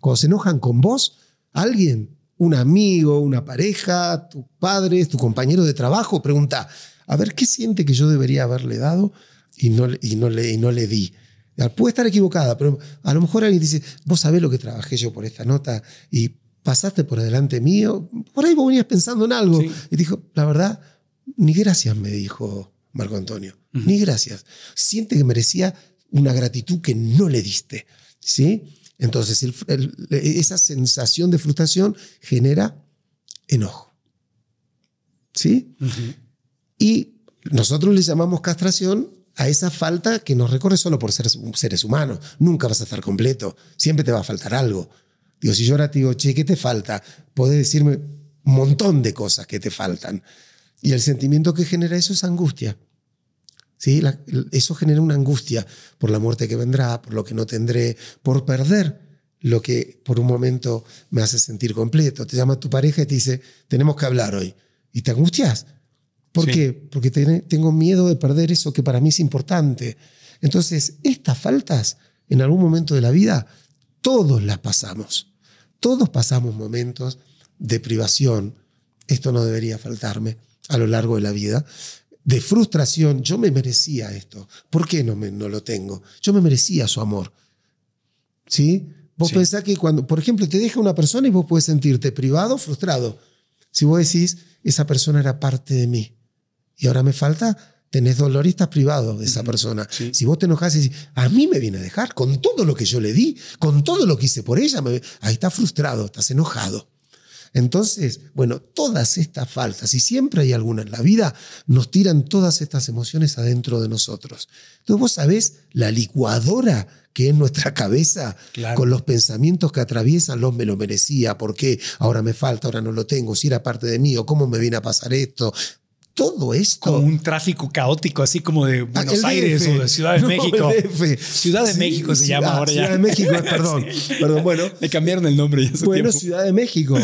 Cuando se enojan con vos, alguien, un amigo, una pareja, tus padres, tu compañero de trabajo, pregunta, a ver, ¿qué siente que yo debería haberle dado y no, y no, le, y no le di? Ah, puede estar equivocada, pero a lo mejor alguien dice, vos sabés lo que trabajé yo por esta nota y pasaste por delante mío, por ahí vos venías pensando en algo. Y dijo, la verdad, ni gracias me dijo Marco Antonio, ni gracias. Siente que merecía una gratitud que no le diste, ¿sí? Entonces, esa sensación de frustración genera enojo, ¿sí? Y nosotros le llamamos castración a esa falta que nos recorre solo por ser seres humanos. Nunca vas a estar completo, siempre te va a faltar algo. Digo, si yo ahora te digo, che, ¿qué te falta? Podés decirme un montón de cosas que te faltan. Y el sentimiento que genera eso es angustia eso genera una angustia por la muerte que vendrá, por lo que no tendré, por perder lo que por un momento me hace sentir completo. Te llama tu pareja y te dice, tenemos que hablar hoy. Y te angustias. ¿Por qué? Porque tengo miedo de perder eso que para mí es importante. Entonces, estas faltas, en algún momento de la vida, todos las pasamos. Todos pasamos momentos de privación. Esto no debería faltarme a lo largo de la vida de frustración, yo me merecía esto. ¿Por qué no, me, no lo tengo? Yo me merecía su amor. ¿Sí? Vos pensás que cuando, por ejemplo, te deja una persona y vos puedes sentirte privado, frustrado. Si vos decís, esa persona era parte de mí y ahora me falta, tenés dolor y estás privado de esa persona. Si vos te enojas y decís, a mí me viene a dejar con todo lo que yo le di, con todo lo que hice por ella, me... ahí estás frustrado, estás enojado. Entonces, bueno, todas estas faltas, y siempre hay alguna en la vida, nos tiran todas estas emociones adentro de nosotros. Entonces vos sabés la licuadora que es nuestra cabeza con los pensamientos que atraviesan, los me lo merecía, por qué ahora me falta, ahora no lo tengo, si era parte de mí o cómo me viene a pasar esto todo esto. Como un tráfico caótico, así como de ah, Buenos Aires o de Ciudad de México. Ciudad de México se llama ah, ahora ya. Ciudad de México, perdón. bueno. cambiaron el nombre ya Bueno, Ciudad de México.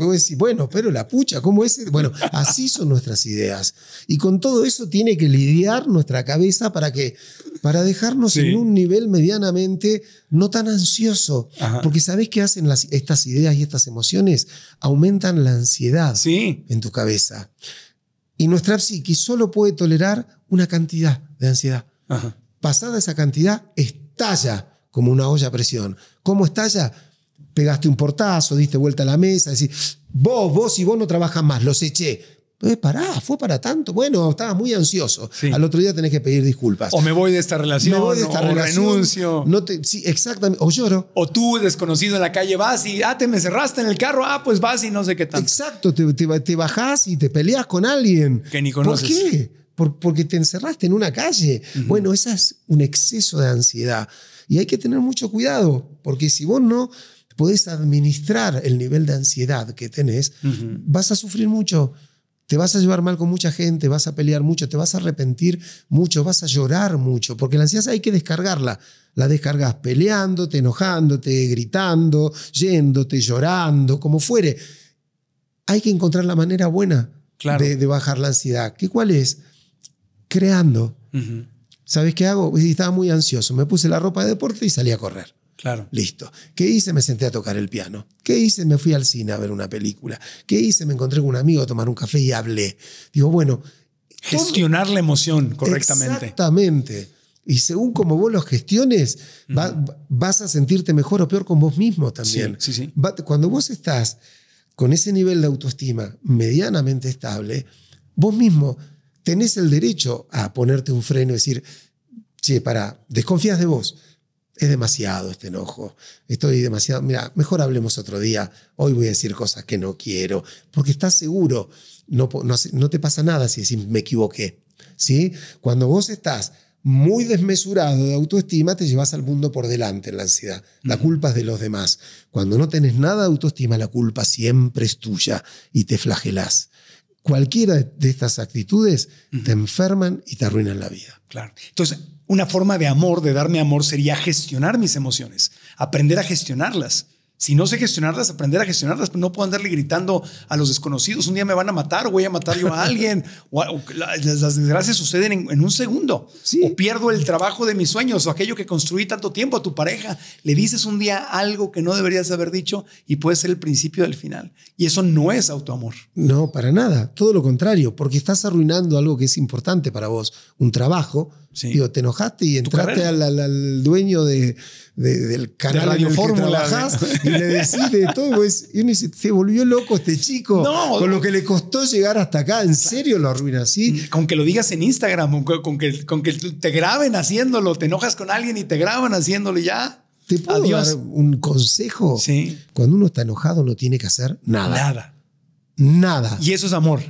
Pues, bueno, pero la pucha, ¿cómo es? Bueno, así son nuestras ideas. Y con todo eso tiene que lidiar nuestra cabeza para que para dejarnos en un nivel medianamente no tan ansioso. Porque ¿sabes qué hacen las, estas ideas y estas emociones? Aumentan la ansiedad en tu cabeza. Y nuestra psique solo puede tolerar una cantidad de ansiedad. Pasada esa cantidad, estalla como una olla a presión. ¿Cómo estalla? Pegaste un portazo, diste vuelta a la mesa, decís, vos, vos y vos no trabajas más, los eché. Pues pará, fue para tanto. Bueno, estaba muy ansioso. Al otro día tenés que pedir disculpas. O me voy de esta relación, me o renuncio. sí, exactamente. O lloro. O tú, desconocido en la calle, vas y, ah, te me cerraste en el carro, ah, pues vas y no sé qué tanto. Exacto, te, te, bajás y te peleas con alguien. Que ni conoces. ¿Por qué? porque te encerraste en una calle. Bueno, ese es un exceso de ansiedad. Y hay que tener mucho cuidado, porque si vos no podés administrar el nivel de ansiedad que tenés, vas a sufrir mucho te vas a llevar mal con mucha gente, vas a pelear mucho, te vas a arrepentir mucho, vas a llorar mucho, porque la ansiedad hay que descargarla. La descargas peleándote, enojándote, gritando, yéndote, llorando, como fuere. Hay que encontrar la manera buena de, bajar la ansiedad. ¿Qué cuál es? Creando. ¿Sabes qué hago? Estaba muy ansioso. Me puse la ropa de deporte y salí a correr. Listo. ¿Qué hice? Me senté a tocar el piano. ¿Qué hice? Me fui al cine a ver una película. ¿Qué hice? Me encontré con un amigo a tomar un café y hablé. Digo, bueno. Gestionar la emoción correctamente. Exactamente. Y según como vos los gestiones, vas a sentirte mejor o peor con vos mismo también. Sí, sí, cuando vos estás con ese nivel de autoestima medianamente estable, vos mismo tenés el derecho a ponerte un freno y decir, sí, para, desconfías de vos es demasiado este enojo, estoy demasiado, mira, mejor hablemos otro día, hoy voy a decir cosas que no quiero, porque estás seguro, no, no, te pasa nada si decís me equivoqué, ¿sí? Cuando vos estás muy desmesurado de autoestima, te llevas al mundo por delante en la ansiedad. La culpa es de los demás. Cuando no tenés nada de autoestima, la culpa siempre es tuya y te flagelás. Cualquiera de estas actitudes te enferman y te arruinan la vida. Claro. Entonces, una forma de amor, de darme amor, sería gestionar mis emociones, aprender a gestionarlas. Si no sé gestionarlas, aprender a gestionarlas, no puedo andarle gritando a los desconocidos, un día me van a matar, o voy a matar yo a alguien, las, desgracias suceden en, un segundo, o pierdo el trabajo de mis sueños, o aquello que construí tanto tiempo a tu pareja, le dices un día algo que no deberías haber dicho y puede ser el principio del final. Y eso no es autoamor. No, para nada, todo lo contrario, porque estás arruinando algo que es importante para vos, un trabajo, te enojaste y entraste al, dueño de, del canal de y le decís de todo. y se volvió loco este chico no, con lo que le costó llegar hasta acá. ¿En serio lo arruinas así? Mm, con que lo digas en Instagram, con que, con que te graben haciéndolo, te enojas con alguien y te graban haciéndolo ya. ¿Te puedo dar un consejo? Sí. Cuando uno está enojado no tiene que hacer nada. Nada. Nada. Y eso es amor.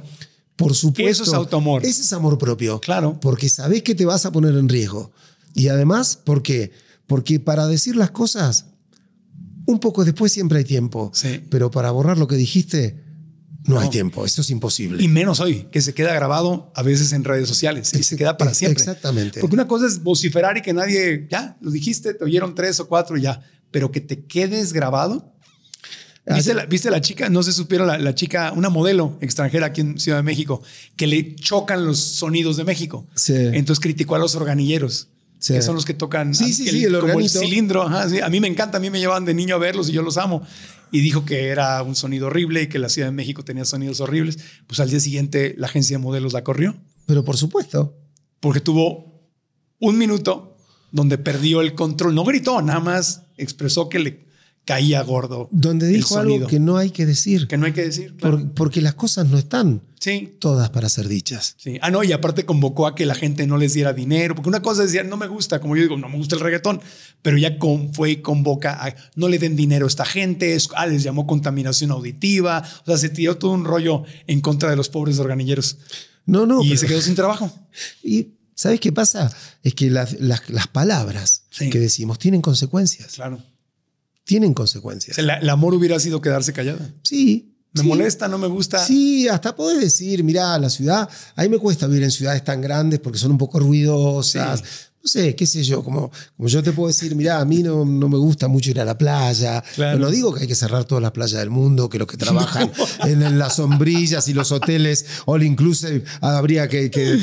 Por supuesto. Eso es autoamor. Ese es amor propio. Claro. Porque sabes que te vas a poner en riesgo. Y además, ¿por qué? Porque para decir las cosas, un poco después siempre hay tiempo. Sí. Pero para borrar lo que dijiste, no, no, hay tiempo, eso es imposible. Y menos hoy, que se queda grabado a veces en redes sociales y se queda para siempre. Exactamente. Porque una cosa es vociferar y que nadie, ya, lo dijiste, te oyeron tres o cuatro y ya, pero que te quedes grabado ¿Viste la, chica? No se supieron la, chica, una modelo extranjera aquí en Ciudad de México, que le chocan los sonidos de México. Entonces criticó a los organilleros. que son los que tocan como el cilindro. a mí me encanta, a mí me llevaban de niño a verlos y yo los amo. Y dijo que era un sonido horrible y que la Ciudad de México tenía sonidos horribles. Pues al día siguiente la agencia de modelos la corrió. Pero por supuesto. Porque tuvo un minuto donde perdió el control. No gritó, nada más expresó que le caía gordo. Donde dijo algo que no hay que decir. Que no hay que decir. porque las cosas no están todas para ser dichas. Ah, no, y aparte convocó a que la gente no les diera dinero, porque una cosa decía, no me gusta, como yo digo, no me gusta el reggaetón, pero ya fue y convoca a no le den dinero a esta gente, ah, les llamó contaminación auditiva, o sea, se tiró todo un rollo en contra de los pobres organilleros. No, no. Y se quedó sin trabajo. Y ¿sabes qué pasa? Es que las, palabras que decimos tienen consecuencias. Claro tienen consecuencias. el amor hubiera sido quedarse callada. Sí. Me molesta, no me gusta. Sí, hasta puedes decir, mira, la ciudad, a mí me cuesta vivir en ciudades tan grandes porque son un poco ruidosas. No sé, qué sé yo, como, como yo te puedo decir, mira, a mí no, no, me gusta mucho ir a la playa. No, digo que hay que cerrar todas las playas del mundo, que los que trabajan en, las sombrillas y los hoteles o incluso habría que, que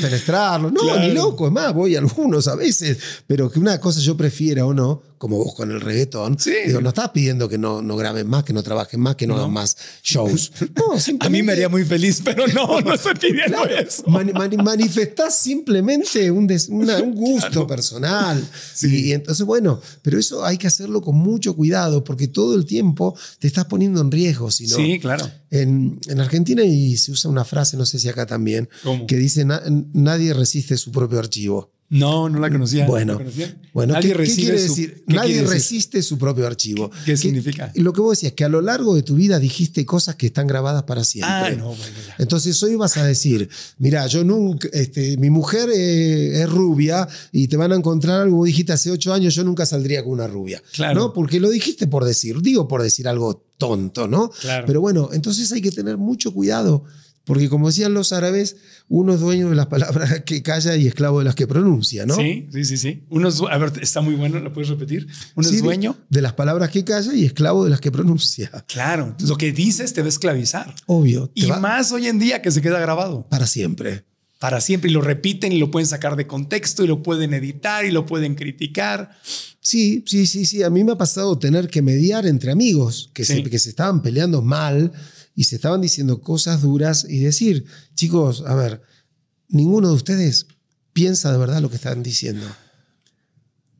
No, ni loco, es más, voy a algunos a veces, pero que una cosa yo prefiera o no, como vos con el reggaetón, digo, no estás pidiendo que no, no graben más, que no trabajen más, que no, hagan más shows. A mí me haría muy feliz, pero no, no estoy pidiendo eso. manifestás simplemente un, un gusto personal. Sí. Y, entonces, bueno, pero eso hay que hacerlo con mucho cuidado, porque todo el tiempo te estás poniendo en riesgo. sí, claro. En, Argentina, y se usa una frase, no sé si acá también, que dice, nadie resiste su propio archivo. No, no la conocía. Bueno, bueno ¿qué, quiere decir? nadie resiste su propio archivo. ¿Qué, significa? Y lo que vos decías, que a lo largo de tu vida dijiste cosas que están grabadas para siempre. Ah, no, Entonces hoy vas a decir, mira, yo nunca, este, mi mujer eh, es rubia y te van a encontrar algo, dijiste hace ocho años, yo nunca saldría con una rubia. Claro. Porque lo dijiste por decir, digo por decir algo tonto, ¿no? Claro. Pero bueno, entonces hay que tener mucho cuidado porque como decían los árabes, uno es dueño de las palabras que calla y esclavo de las que pronuncia, ¿no? Sí, sí, sí, sí. Uno es, a ver, está muy bueno, ¿lo puedes repetir? Uno es dueño. De, las palabras que calla y esclavo de las que pronuncia. Claro, lo que dices te va a esclavizar. Obvio. Y más hoy en día que se queda grabado. Para siempre. Para siempre. Y lo repiten y lo pueden sacar de contexto y lo pueden editar y lo pueden criticar. Sí, sí, sí, sí. A mí me ha pasado tener que mediar entre amigos que, se, que se estaban peleando mal y se estaban diciendo cosas duras y decir, chicos, a ver, ninguno de ustedes piensa de verdad lo que están diciendo.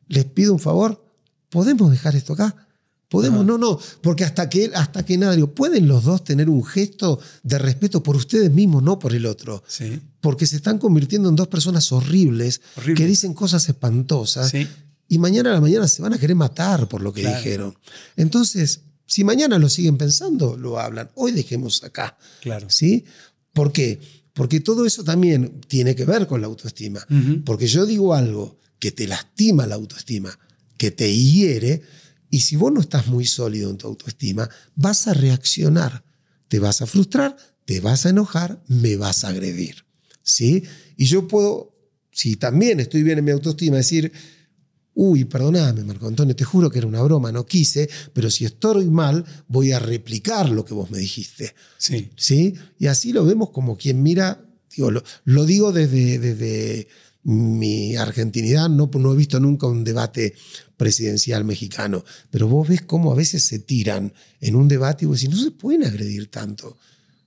Les pido un favor, ¿podemos dejar esto acá? Podemos, no, no, porque hasta que, hasta que nadie, pueden los dos tener un gesto de respeto por ustedes mismos, no por el otro. Sí. Porque se están convirtiendo en dos personas horribles que dicen cosas espantosas y mañana a la mañana se van a querer matar por lo que dijeron. Entonces, si mañana lo siguen pensando, lo hablan. Hoy dejemos acá. Claro. ¿Sí? ¿Por qué? Porque todo eso también tiene que ver con la autoestima. Porque yo digo algo que te lastima la autoestima, que te hiere, y si vos no estás muy sólido en tu autoestima, vas a reaccionar. Te vas a frustrar, te vas a enojar, me vas a agredir. ¿Sí? Y yo puedo, si también estoy bien en mi autoestima, decir, uy, perdóname, Marco Antonio, te juro que era una broma, no quise, pero si estoy mal, voy a replicar lo que vos me dijiste. Sí. ¿Sí? Y así lo vemos como quien mira, digo, lo, digo desde, desde mi argentinidad, no, no he visto nunca un debate presidencial mexicano, pero vos ves cómo a veces se tiran en un debate y vos decís, no se pueden agredir tanto. O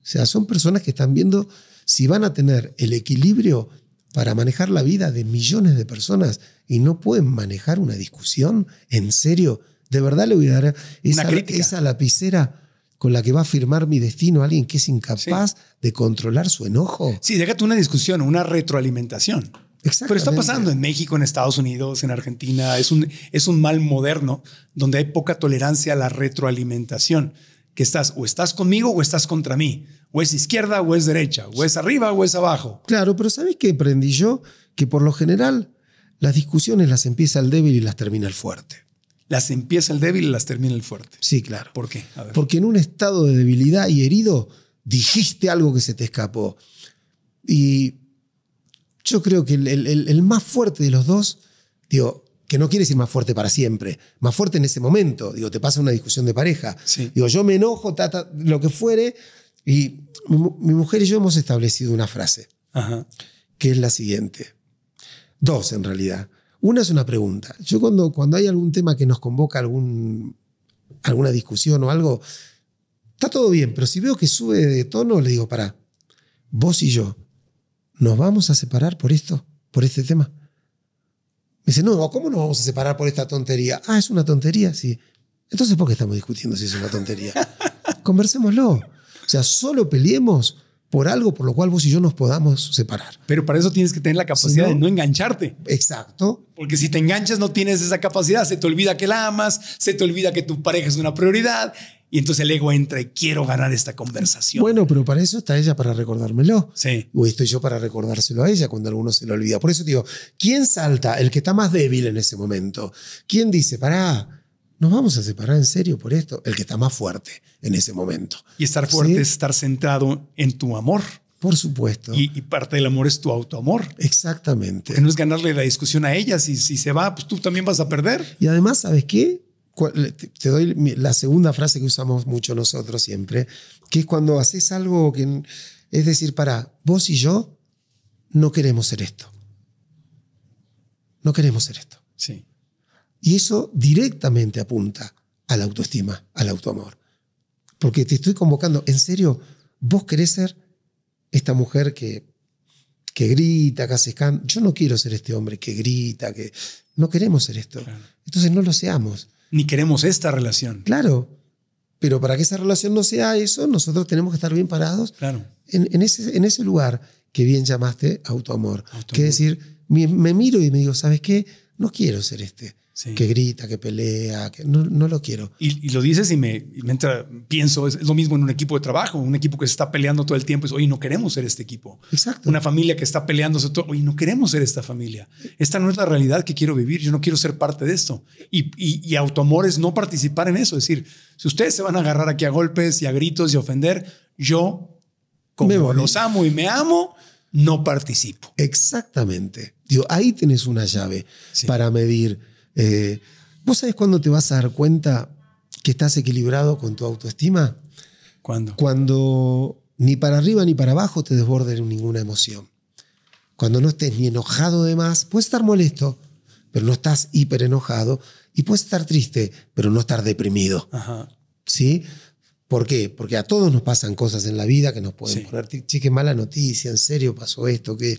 sea, son personas que están viendo si van a tener el equilibrio para manejar la vida de millones de personas y no pueden manejar una discusión, en serio, de verdad le voy a dar esa, lapicera con la que va a firmar mi destino alguien que es incapaz de controlar su enojo. Sí, déjate una discusión, una retroalimentación. Pero está pasando en México, en Estados Unidos, en Argentina. Es un, es un mal moderno donde hay poca tolerancia a la retroalimentación que estás o estás conmigo o estás contra mí, o es izquierda o es derecha, o es arriba o es abajo. Claro, pero ¿sabes qué aprendí yo? Que por lo general las discusiones las empieza el débil y las termina el fuerte. Las empieza el débil y las termina el fuerte. Sí, claro. ¿Por qué? Porque en un estado de debilidad y herido dijiste algo que se te escapó. Y yo creo que el, más fuerte de los dos, digo, que no quiere decir más fuerte para siempre, más fuerte en ese momento. Digo, te pasa una discusión de pareja. Digo, yo me enojo, lo que fuere. Y mi, mujer y yo hemos establecido una frase, que es la siguiente. Dos, en realidad. Una es una pregunta. Yo cuando, cuando hay algún tema que nos convoca algún, alguna discusión o algo, está todo bien, pero si veo que sube de tono, le digo, para, vos y yo, ¿nos vamos a separar por esto, por este tema? Me dice, no, ¿cómo nos vamos a separar por esta tontería? Ah, es una tontería, sí. Entonces, ¿por qué estamos discutiendo si es una tontería? Conversémoslo. O sea, solo peleemos por algo por lo cual vos y yo nos podamos separar. Pero para eso tienes que tener la capacidad de no engancharte. Exacto. Porque si te enganchas no tienes esa capacidad, se te olvida que la amas, se te olvida que tu pareja es una prioridad y entonces el ego entra y quiero ganar esta conversación. Bueno, pero para eso está ella para recordármelo. Sí. O estoy yo para recordárselo a ella cuando alguno se lo olvida. Por eso digo, ¿quién salta? El que está más débil en ese momento. ¿Quién dice, pará, nos vamos a separar en serio por esto? El que está más fuerte en ese momento. Y estar fuerte es estar centrado en tu amor. Por supuesto. Y, parte del amor es tu autoamor. Exactamente. Porque no es ganarle la discusión a ella. Si, si se va, pues tú también vas a perder. Y además, ¿sabes qué? te doy la segunda frase que usamos mucho nosotros siempre, que es cuando haces algo que es decir, para vos y yo no queremos ser esto. No queremos ser esto. Sí. Y eso directamente apunta a la autoestima, al autoamor. Porque te estoy convocando, en serio, vos querés ser esta mujer que, que grita, que hace scan, Yo no quiero ser este hombre que grita, que no queremos ser esto. Entonces no lo seamos ni queremos esta relación. Claro. Pero para que esa relación no sea eso, nosotros tenemos que estar bien parados claro. en, ese, lugar que bien llamaste autoamor. que decir, me, miro y me digo, ¿sabes qué? No quiero ser este que grita, que pelea, que no, lo quiero. Y, lo dices y me, entra, pienso, es, lo mismo en un equipo de trabajo, un equipo que se está peleando todo el tiempo, es, oye, no queremos ser este equipo. Exacto. Una familia que está peleándose todo, oye, no queremos ser esta familia. Esta no es la realidad que quiero vivir, yo no quiero ser parte de esto. Y, y, y autoamor no participar en eso, es decir, si ustedes se van a agarrar aquí a golpes y a gritos y a ofender, yo, como los amo y me amo, no participo. Exactamente. Digo, ahí tienes una llave para medir eh, ¿Vos sabés cuándo te vas a dar cuenta que estás equilibrado con tu autoestima? ¿Cuándo? Cuando ni para arriba ni para abajo te desborde ninguna emoción. Cuando no estés ni enojado de más, puedes estar molesto, pero no estás hiper enojado. Y puedes estar triste, pero no estar deprimido. ¿Sí? ¿Por qué? Porque a todos nos pasan cosas en la vida que nos pueden poner, che, qué mala noticia, en serio pasó esto, que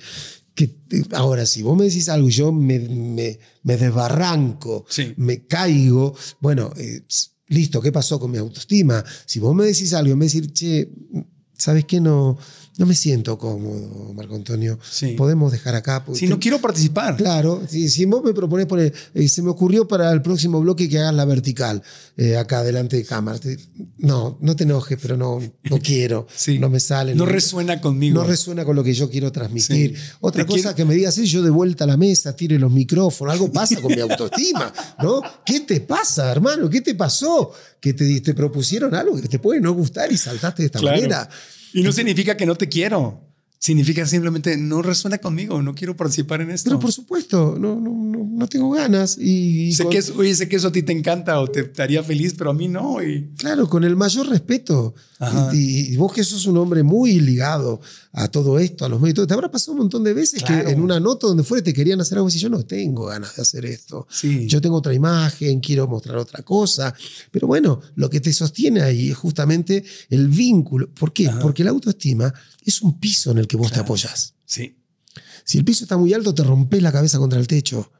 ahora si vos me decís algo yo me, me, desbarranco, me caigo, bueno, eh, listo, ¿qué pasó con mi autoestima? Si vos me decís algo me decís, che, ¿sabes qué? No, no me siento cómodo, Marco Antonio. Podemos dejar acá. Si no quiero participar. Claro, si, vos me propones poner, eh, se me ocurrió para el próximo bloque que hagas la vertical, eh, acá delante de cámara. No, no te enojes, pero no, no quiero. No me sale. No, resuena conmigo. No resuena con lo que yo quiero transmitir. Otra cosa que me digas es yo de vuelta a la mesa, tire los micrófonos, algo pasa con mi autoestima, ¿no? ¿Qué te pasa, hermano? ¿Qué te pasó? Que te, propusieron algo que te puede no gustar y saltaste de esta manera. Y no significa que no te quiero significa simplemente no resuena conmigo, no quiero participar en esto. Pero por supuesto, no, no, no, tengo ganas. Y, sé, que eso, oye, sé que eso a ti te encanta o te, estaría feliz, pero a mí no. Y... Claro, con el mayor respeto. Y, vos que sos un hombre muy ligado a todo esto, a los medios, te habrá pasado un montón de veces que en una nota donde fuera te querían hacer algo y yo no tengo ganas de hacer esto. Yo tengo otra imagen, quiero mostrar otra cosa. Pero bueno, lo que te sostiene ahí es justamente el vínculo. ¿Por qué? Porque la autoestima es un piso en el que vos te apoyas. Sí. Si el piso está muy alto, te rompes la cabeza contra el techo.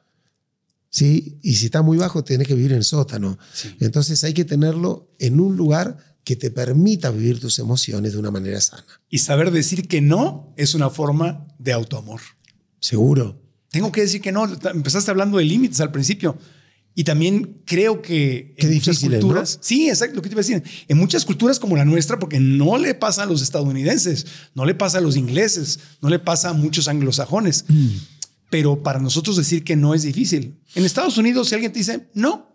¿Sí? Y si está muy bajo, tenés que vivir en el sótano. Entonces hay que tenerlo en un lugar que te permita vivir tus emociones de una manera sana. Y saber decir que no es una forma de autoamor. Seguro. Tengo que decir que no. Empezaste hablando de límites al principio. Y también creo que... en muchas culturas, Sí, exacto, lo que te iba a decir. En muchas culturas como la nuestra, porque no le pasa a los estadounidenses, no le pasa a los ingleses, no le pasa a muchos anglosajones. Mm. Pero para nosotros decir que no es difícil. En Estados Unidos, si alguien te dice, no,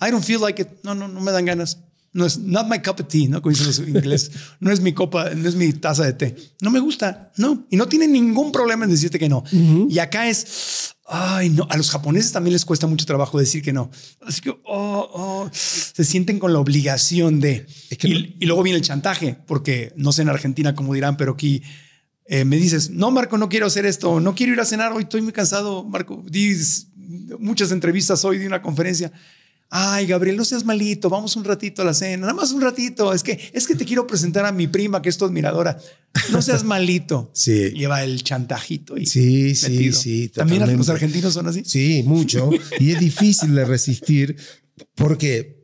I don't feel like it, no, no, no me dan ganas, no es not my cup of tea, ¿no? Como dicen los ingleses. No es mi copa, no es mi taza de té. No me gusta, no. Y no tiene ningún problema en decirte que no. Y acá es, ay, no. A los japoneses también les cuesta mucho trabajo decir que no. Así que, oh, oh. se sienten con la obligación de. y, luego viene el chantaje, porque no sé en Argentina cómo dirán, pero aquí. Eh, me dices, no, Marco, no quiero hacer esto, no quiero ir a cenar hoy, estoy muy cansado, Marco. Dices muchas entrevistas hoy de una conferencia Ay, Gabriel, no seas malito, vamos un ratito a la cena, nada más un ratito, es que, es que te quiero presentar a mi prima, que es tu admiradora. No seas malito. sí. Lleva el chantajito. Y sí, sí, sí. También los argentinos son así. Sí, mucho. Y es difícil de resistir porque,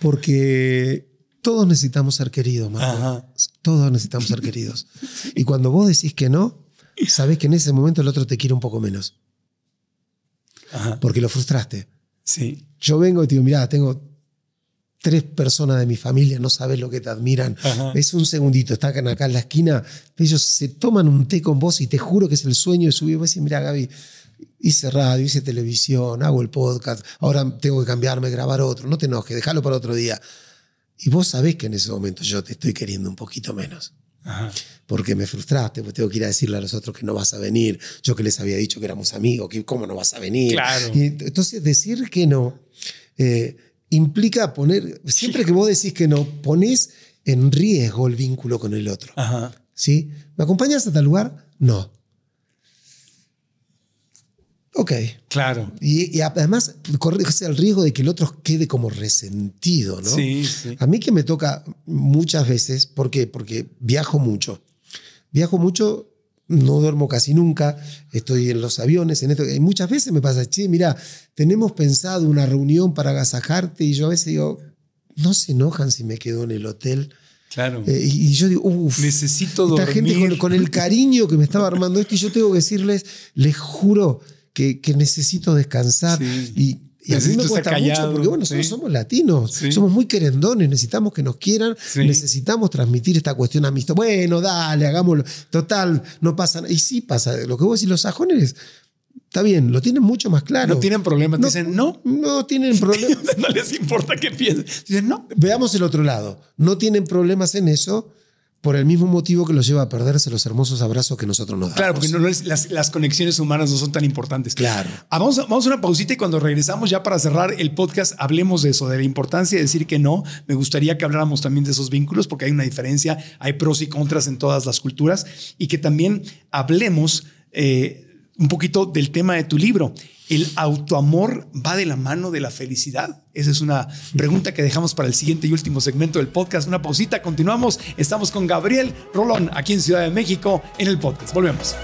porque todos necesitamos ser queridos, Marco. Todos necesitamos ser queridos. Y cuando vos decís que no, sabés que en ese momento el otro te quiere un poco menos. Porque lo frustraste. Sí yo vengo y te digo, mira tengo tres personas de mi familia, no sabes lo que te admiran. Es un segundito, están acá en la esquina, ellos se toman un té con vos y te juro que es el sueño de subir. y decir, mira Gaby, hice radio, hice televisión, hago el podcast, ahora tengo que cambiarme, grabar otro, no te enojes, déjalo para otro día. Y vos sabés que en ese momento yo te estoy queriendo un poquito menos. Ajá porque me frustraste, pues tengo que ir a decirle a los otros que no vas a venir, yo que les había dicho que éramos amigos, que cómo no vas a venir. entonces decir que no eh, implica poner, siempre que vos decís que no, ponés en riesgo el vínculo con el otro. Ajá. ¿Me acompañas a tal lugar? No. Ok. Claro. Y, además corres el riesgo de que el otro quede como resentido, ¿no? Sí, A mí que me toca muchas veces, ¿por Porque viajo mucho viajo mucho, no duermo casi nunca, estoy en los aviones, en esto. Y muchas veces me pasa, che, mira, tenemos pensado una reunión para agasajarte y yo a veces digo, no se enojan si me quedo en el hotel. Claro. Eh, y, yo digo, uff, necesito esta gente con, el cariño que me estaba armando esto y yo tengo que decirles, les juro que, que necesito descansar. Y y a mí me cuesta mucho porque, bueno, nosotros somos latinos, somos muy querendones, necesitamos que nos quieran, necesitamos transmitir esta cuestión amistosa. Bueno, dale, hagámoslo. Total, no pasa nada. Y sí pasa. Lo que vos decís, los sajones, está bien, lo tienen mucho más claro. No tienen problemas. dicen, no. No tienen problemas. no les importa qué piensen. Dicen, no. Veamos el otro lado. No tienen problemas en eso por el mismo motivo que los lleva a perderse los hermosos abrazos que nosotros nos damos. Claro, porque no, las, conexiones humanas no son tan importantes. Claro. Ah, vamos, a, vamos una pausita y cuando regresamos ya para cerrar el podcast, hablemos de eso, de la importancia de decir que no. Me gustaría que habláramos también de esos vínculos porque hay una diferencia, hay pros y contras en todas las culturas y que también hablemos eh, un poquito del tema de tu libro ¿El autoamor va de la mano de la felicidad? Esa es una pregunta que dejamos para el siguiente y último segmento del podcast. Una pausita, continuamos. Estamos con Gabriel Rolón aquí en Ciudad de México en el podcast. Volvemos.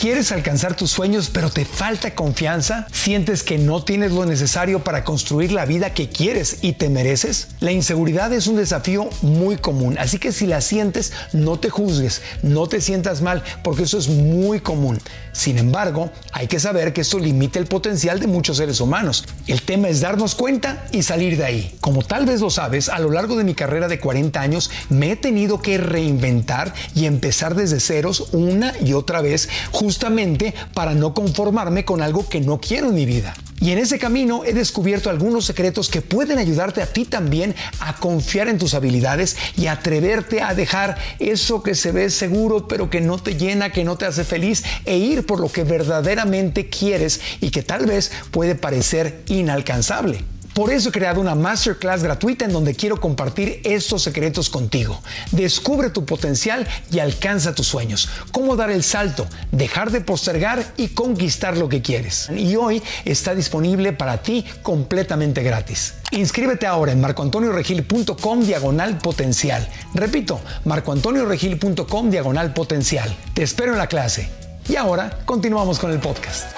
¿Quieres alcanzar tus sueños pero te falta confianza? ¿Sientes que no tienes lo necesario para construir la vida que quieres y te mereces? La inseguridad es un desafío muy común, así que si la sientes no te juzgues, no te sientas mal, porque eso es muy común. Sin embargo, hay que saber que esto limita el potencial de muchos seres humanos. El tema es darnos cuenta y salir de ahí. Como tal vez lo sabes, a lo largo de mi carrera de 40 años me he tenido que reinventar y empezar desde ceros una y otra vez justamente para no conformarme con algo que no quiero en mi vida. Y en ese camino he descubierto algunos secretos que pueden ayudarte a ti también a confiar en tus habilidades y atreverte a dejar eso que se ve seguro pero que no te llena, que no te hace feliz e ir por lo que verdaderamente quieres y que tal vez puede parecer inalcanzable. Por eso he creado una masterclass gratuita en donde quiero compartir estos secretos contigo. Descubre tu potencial y alcanza tus sueños. Cómo dar el salto, dejar de postergar y conquistar lo que quieres. Y hoy está disponible para ti completamente gratis. Inscríbete ahora en marcoantonioregil.com diagonal potencial. Repito, marcoantonioregil.com diagonal potencial. Te espero en la clase. Y ahora continuamos con el podcast.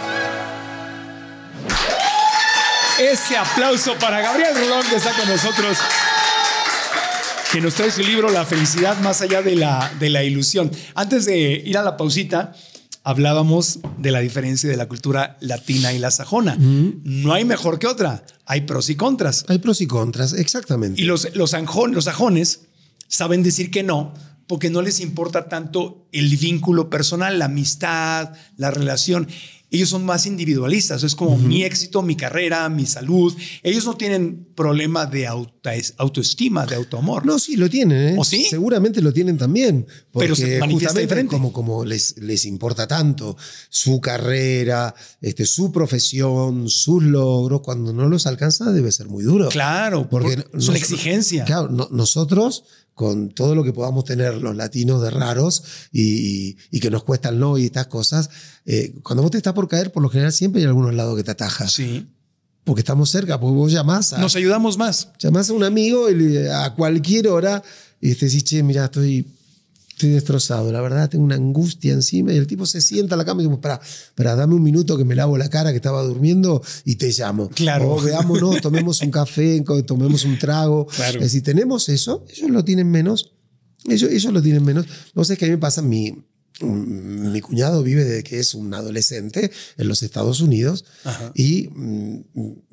Ese aplauso para Gabriel Rulón que está con nosotros, que nos trae su libro La felicidad más allá de la, de la ilusión. Antes de ir a la pausita, hablábamos de la diferencia de la cultura latina y la sajona. No hay mejor que otra. Hay pros y contras. Hay pros y contras, exactamente. Y los, los sajones saben decir que no, porque no les importa tanto el vínculo personal, la amistad, la relación. Ellos son más individualistas, es como mi éxito, mi carrera, mi salud. Ellos no tienen problema de autoestima, de autoamor. No, sí, lo tienen. ¿eh? ¿O sí? Seguramente lo tienen también, pero se Como, como les, les importa tanto su carrera, este, su profesión, sus logros, cuando no los alcanza debe ser muy duro. Claro, porque por, es exigencia. Claro, nosotros con todo lo que podamos tener los latinos de raros y, y que nos cuesta el no y estas cosas, eh, cuando vos te estás por caer, por lo general siempre hay algunos lados que te ataja. Sí porque estamos cerca, porque vos llamás a... Nos ayudamos más. Llamás a un amigo a cualquier hora y te decís, che, mira, estoy estoy destrozado, la verdad, tengo una angustia encima. Y el tipo se sienta a la cama y dice, para, para, dame un minuto que me lavo la cara que estaba durmiendo y te llamo. Claro. O veámonos, tomemos un café, tomemos un trago. Eh, si tenemos eso, ellos lo tienen menos. Ellos, ellos lo tienen menos. No sé, es que a mí me pasa mi... Mm, mi cuñado vive desde que es un adolescente en los Estados Unidos y mm,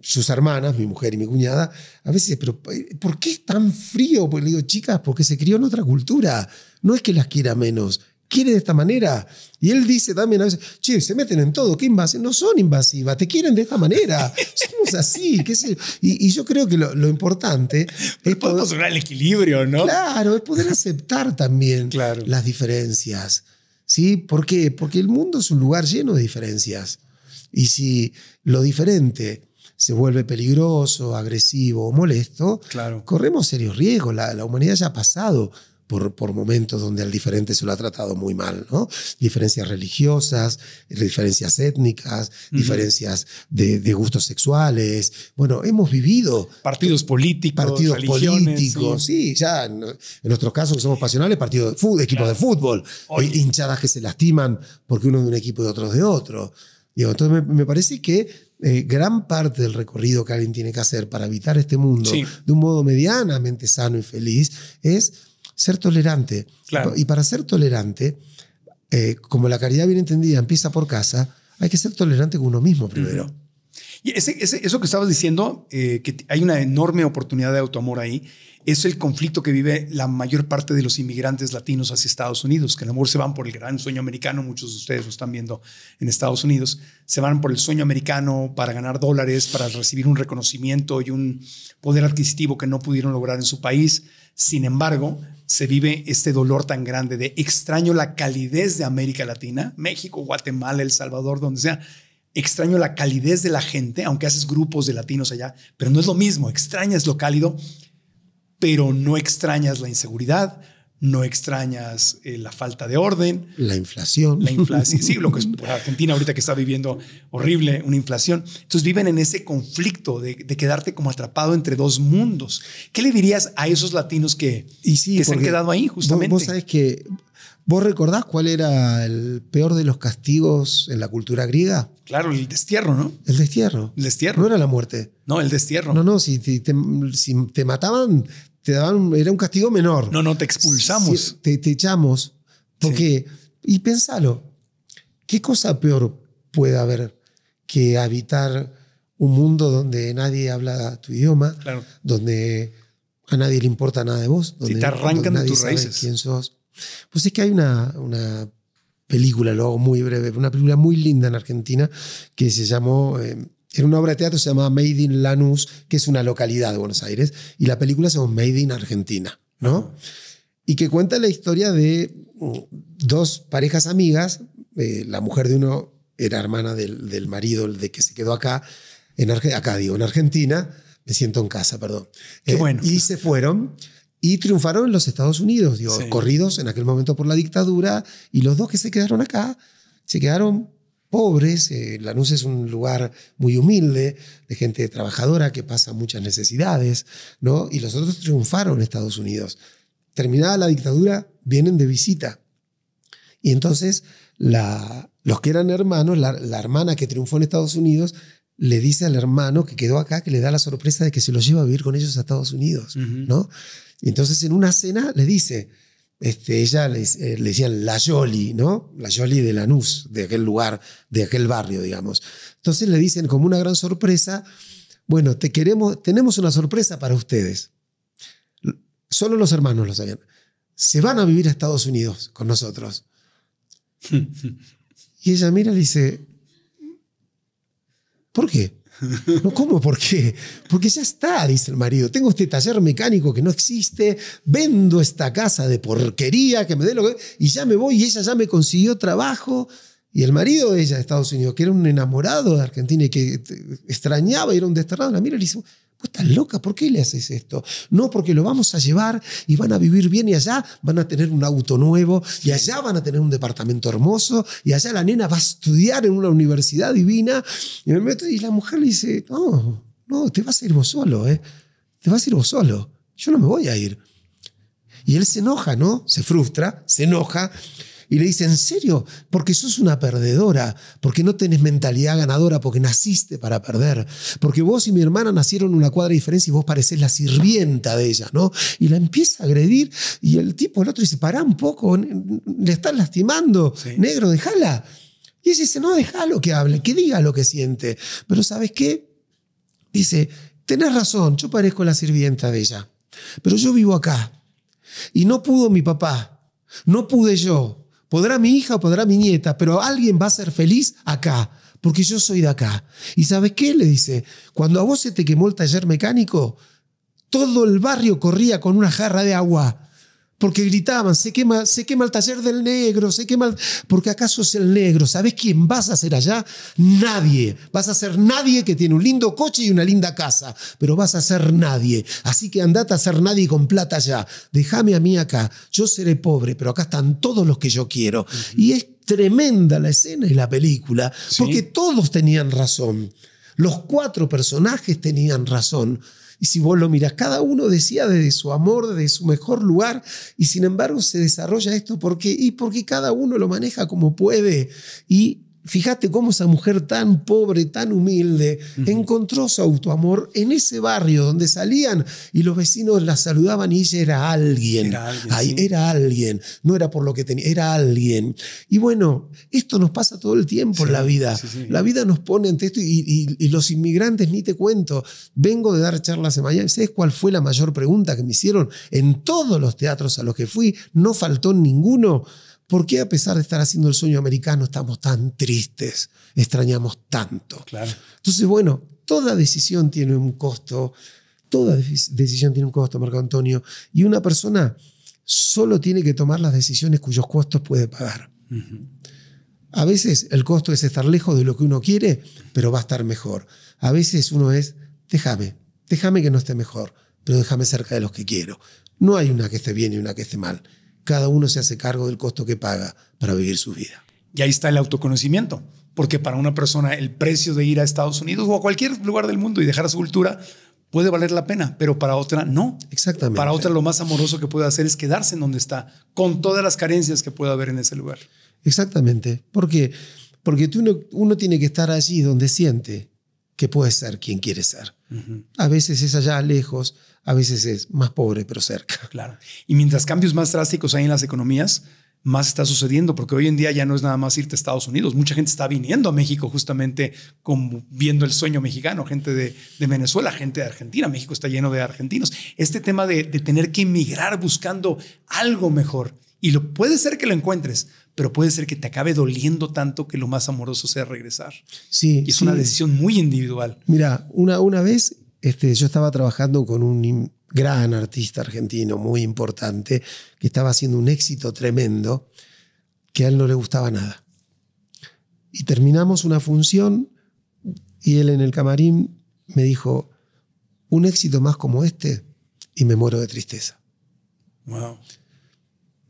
sus hermanas, mi mujer y mi cuñada, a veces, pero eh, ¿por qué es tan frío? Pues le digo, chicas, porque se crió en otra cultura. No es que las quiera menos, quiere de esta manera. Y él dice también a veces, che, se meten en todo, qué invasivas. No son invasivas, te quieren de esta manera. Somos así, qué sé y, yo creo que lo, importante es. poder poder, el equilibrio, ¿no? Claro, es poder aceptar también las diferencias. ¿Sí? ¿Por qué? Porque el mundo es un lugar lleno de diferencias. Y si lo diferente se vuelve peligroso, agresivo o molesto, claro. corremos serios riesgos. la humanidad ya ha pasado por, momentos donde al diferente se lo ha tratado muy mal, ¿no? Diferencias religiosas, diferencias étnicas, diferencias de, gustos sexuales. Bueno, hemos vivido... Partidos políticos, Partidos políticos, sí. ya en, nuestro nuestros casos que somos pasionales, partidos de fútbol, equipos de fútbol, Hoy hinchadas que se lastiman porque uno de un equipo y otro de otro. Digo, entonces me, parece que eh, gran parte del recorrido que alguien tiene que hacer para evitar este mundo de un modo medianamente sano y feliz es ser tolerante. Y para ser tolerante, eh, como la caridad bien entendida empieza por casa, hay que ser tolerante con uno mismo primero. Y eso que estabas diciendo, eh, que hay una enorme oportunidad de autoamor ahí, es el conflicto que vive la mayor parte de los inmigrantes latinos hacia Estados Unidos, que a lo mejor se van por el gran sueño americano, muchos de ustedes lo están viendo en Estados Unidos, se van por el sueño americano para ganar dólares, para recibir un reconocimiento y un poder adquisitivo que no pudieron lograr en su país. Sin embargo, se vive este dolor tan grande de extraño la calidez de América Latina, México, Guatemala, El Salvador, donde sea, extraño la calidez de la gente, aunque haces grupos de latinos allá, pero no es lo mismo, extrañas lo cálido pero no extrañas la inseguridad, no extrañas eh, la falta de orden. La inflación. La inflación, sí, lo que es Argentina ahorita que está viviendo horrible, una inflación. Entonces viven en ese conflicto de, quedarte como atrapado entre dos mundos. ¿Qué le dirías a esos latinos que, y sí, se han quedado ahí justamente? Vos, que, ¿vos recordás cuál era el peor de los castigos en la cultura griega? Claro, el destierro, ¿no? El destierro. El destierro. No era la muerte. No, el destierro. No, no, si te mataban, daban, era un castigo menor. No, no, te expulsamos. te, echamos. Porque, y pensalo, ¿qué cosa peor puede haber que habitar un mundo donde nadie habla tu idioma, donde a nadie le importa nada de vos, donde, te arrancan de tus raíces. quién sos? Pues es que hay una, una película, luego muy breve, una película muy linda en Argentina que se llamó eh, en una obra de teatro se llama Made in Lanús, que es una localidad de Buenos Aires, y la película se llama Made in Argentina, ¿no? Y que cuenta la historia de mm, dos parejas amigas, eh, la mujer de uno era hermana del, del, marido, el de que se quedó acá, en acá digo, en Argentina, me siento en casa, perdón. Eh, y se fueron y triunfaron en los Estados Unidos, corridos en aquel momento por la dictadura, y los dos que se quedaron acá, se quedaron pobres. Eh, Lanús es un lugar muy humilde, de gente trabajadora que pasa muchas necesidades, ¿no? Y los otros triunfaron en Estados Unidos. Terminada la dictadura, vienen de visita. Y entonces los que eran hermanos, la, hermana que triunfó en Estados Unidos, le dice al hermano que quedó acá que le da la sorpresa de que se lo lleva a vivir con ellos a Estados Unidos, ¿no? Y entonces en una cena le dice, este, ella eh, le, decían la Jolly ¿no? La Yoli de Lanús, de aquel lugar, de aquel barrio, digamos. Entonces le dicen como una gran sorpresa, bueno, te queremos, tenemos una sorpresa para ustedes. Solo los hermanos lo sabían. Se van a vivir a Estados Unidos con nosotros. y ella mira y dice, ¿por qué? No, ¿cómo? ¿Por qué? Porque ya está, dice el marido. Tengo este taller mecánico que no existe, vendo esta casa de porquería que me dé lo que... Y ya me voy y ella ya me consiguió trabajo. Y el marido de ella de Estados Unidos, que era un enamorado de Argentina y que extrañaba y era un desterrado, la mira y le dice, vos estás loca, ¿por qué le haces esto? No, porque lo vamos a llevar y van a vivir bien y allá van a tener un auto nuevo y allá van a tener un departamento hermoso y allá la nena va a estudiar en una universidad divina. Y, y la mujer le dice, no, no, te vas a ir vos solo, ¿eh? Te vas a ir vos solo, yo no me voy a ir. Y él se enoja, ¿no? Se frustra, se enoja. Y le dice, ¿en serio? Porque sos una perdedora, porque no tenés mentalidad ganadora, porque naciste para perder, porque vos y mi hermana nacieron una cuadra de diferencia y vos parecés la sirvienta de ella, ¿no? Y la empieza a agredir y el tipo, el otro dice, pará un poco, le estás lastimando, negro, déjala. Y ella dice, no, déjalo que hable, que diga lo que siente. Pero ¿sabes qué? Dice, tenés razón, yo parezco la sirvienta de ella, pero yo vivo acá. Y no pudo mi papá, no pude yo, Podrá mi hija o podrá mi nieta, pero alguien va a ser feliz acá, porque yo soy de acá. ¿Y sabes qué? Le dice, cuando a vos se te quemó el taller mecánico, todo el barrio corría con una jarra de agua porque gritaban, se quema, se quema el taller del negro, se quema, porque acaso es el negro, ¿sabes quién vas a ser allá? Nadie, vas a ser nadie que tiene un lindo coche y una linda casa, pero vas a ser nadie, así que andate a ser nadie con plata allá, déjame a mí acá, yo seré pobre, pero acá están todos los que yo quiero. Y es tremenda la escena y la película, porque todos tenían razón, los cuatro personajes tenían razón, y si vos lo miras, cada uno decía desde su amor, desde su mejor lugar, y sin embargo se desarrolla esto porque y porque cada uno lo maneja como puede y Fíjate cómo esa mujer tan pobre, tan humilde, encontró su autoamor en ese barrio donde salían y los vecinos la saludaban y ella era alguien. Era alguien, era alguien. No era por lo que tenía, era alguien. Y bueno, esto nos pasa todo el tiempo en la vida. la vida nos pone ante esto y, los inmigrantes, ni te cuento. Vengo de dar charlas en Miami. ¿Sabes cuál fue la mayor pregunta que me hicieron? En todos los teatros a los que fui, no faltó ninguno. ¿Por qué a pesar de estar haciendo el sueño americano estamos tan tristes, extrañamos tanto? Entonces, bueno, toda decisión tiene un costo, toda decisión tiene un costo, Marco Antonio, y una persona solo tiene que tomar las decisiones cuyos costos puede pagar. A veces el costo es estar lejos de lo que uno quiere, pero va a estar mejor. A veces uno es, déjame, déjame que no esté mejor, pero déjame cerca de los que quiero. No hay una que esté bien y una que esté mal cada uno se hace cargo del costo que paga para vivir su vida. Y ahí está el autoconocimiento, porque para una persona el precio de ir a Estados Unidos o a cualquier lugar del mundo y dejar a su cultura puede valer la pena, pero para otra no. Exactamente. Para otra lo más amoroso que puede hacer es quedarse en donde está, con todas las carencias que pueda haber en ese lugar. Exactamente. ¿Por Porque tú uno tiene que estar allí donde siente que puede ser quien quiere ser. A veces es allá lejos, a veces es más pobre pero cerca. Claro. Y mientras cambios más drásticos hay en las economías, más está sucediendo, porque hoy en día ya no es nada más irte a Estados Unidos. Mucha gente está viniendo a México justamente como viendo el sueño mexicano, gente de, Venezuela, gente de Argentina. México está lleno de argentinos. Este tema de, de tener que emigrar buscando algo mejor, y lo, puede ser que lo encuentres, pero puede ser que te acabe doliendo tanto que lo más amoroso sea regresar. Sí. Y es una decisión muy individual. Mira, una, una vez este, yo estaba trabajando con un gran artista argentino muy importante que estaba haciendo un éxito tremendo que a él no le gustaba nada. Y terminamos una función y él en el camarín me dijo, un éxito más como este y me muero de tristeza. Wow.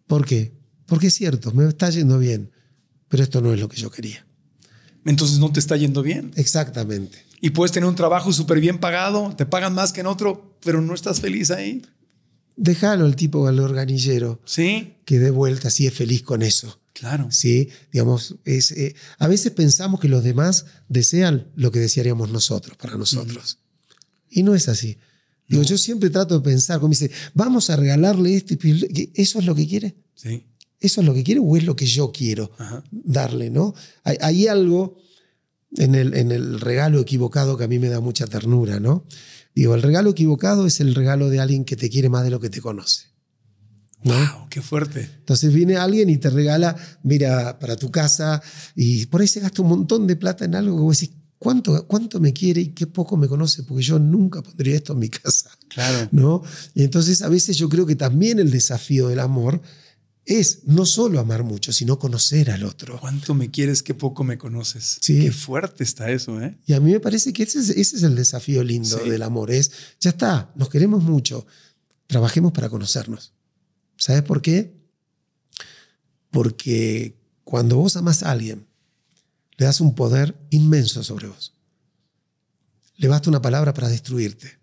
¿Por qué? Porque es cierto, me está yendo bien, pero esto no es lo que yo quería. Entonces no te está yendo bien. Exactamente. Y puedes tener un trabajo súper bien pagado, te pagan más que en otro, pero no estás feliz ahí. Déjalo al tipo al organillero. Sí. Que de vuelta sí es feliz con eso. Claro. Sí, digamos, es, eh, a veces pensamos que los demás desean lo que desearíamos nosotros, para nosotros. Y no es así. Digo, yo siempre trato de pensar, como dice, vamos a regalarle este eso es lo que quiere. Sí. ¿Eso es lo que quiere o es lo que yo quiero darle? ¿no? Hay, algo en el, en el, regalo equivocado que a mí me da mucha ternura, ¿no? Digo, el regalo equivocado es el regalo de alguien que te quiere más de lo que te conoce. ¡Wow! ¡Qué fuerte! Entonces viene alguien y te regala, mira, para tu casa, y por ahí se gasta un montón de plata en algo que vos decís, ¿cuánto, cuánto me quiere y qué poco me conoce? Porque yo nunca pondría esto en mi casa. Claro. ¿no? Y entonces a veces yo creo que también el desafío del amor es no solo amar mucho, sino conocer al otro. ¿Cuánto me quieres, que poco me conoces? Sí. Qué fuerte está eso, ¿eh? Y a mí me parece que ese es, ese es el desafío lindo del amor. Es, ya está, nos queremos mucho, trabajemos para conocernos. ¿Sabes por qué? Porque cuando vos amas a alguien, le das un poder inmenso sobre vos. Le basta una palabra para destruirte.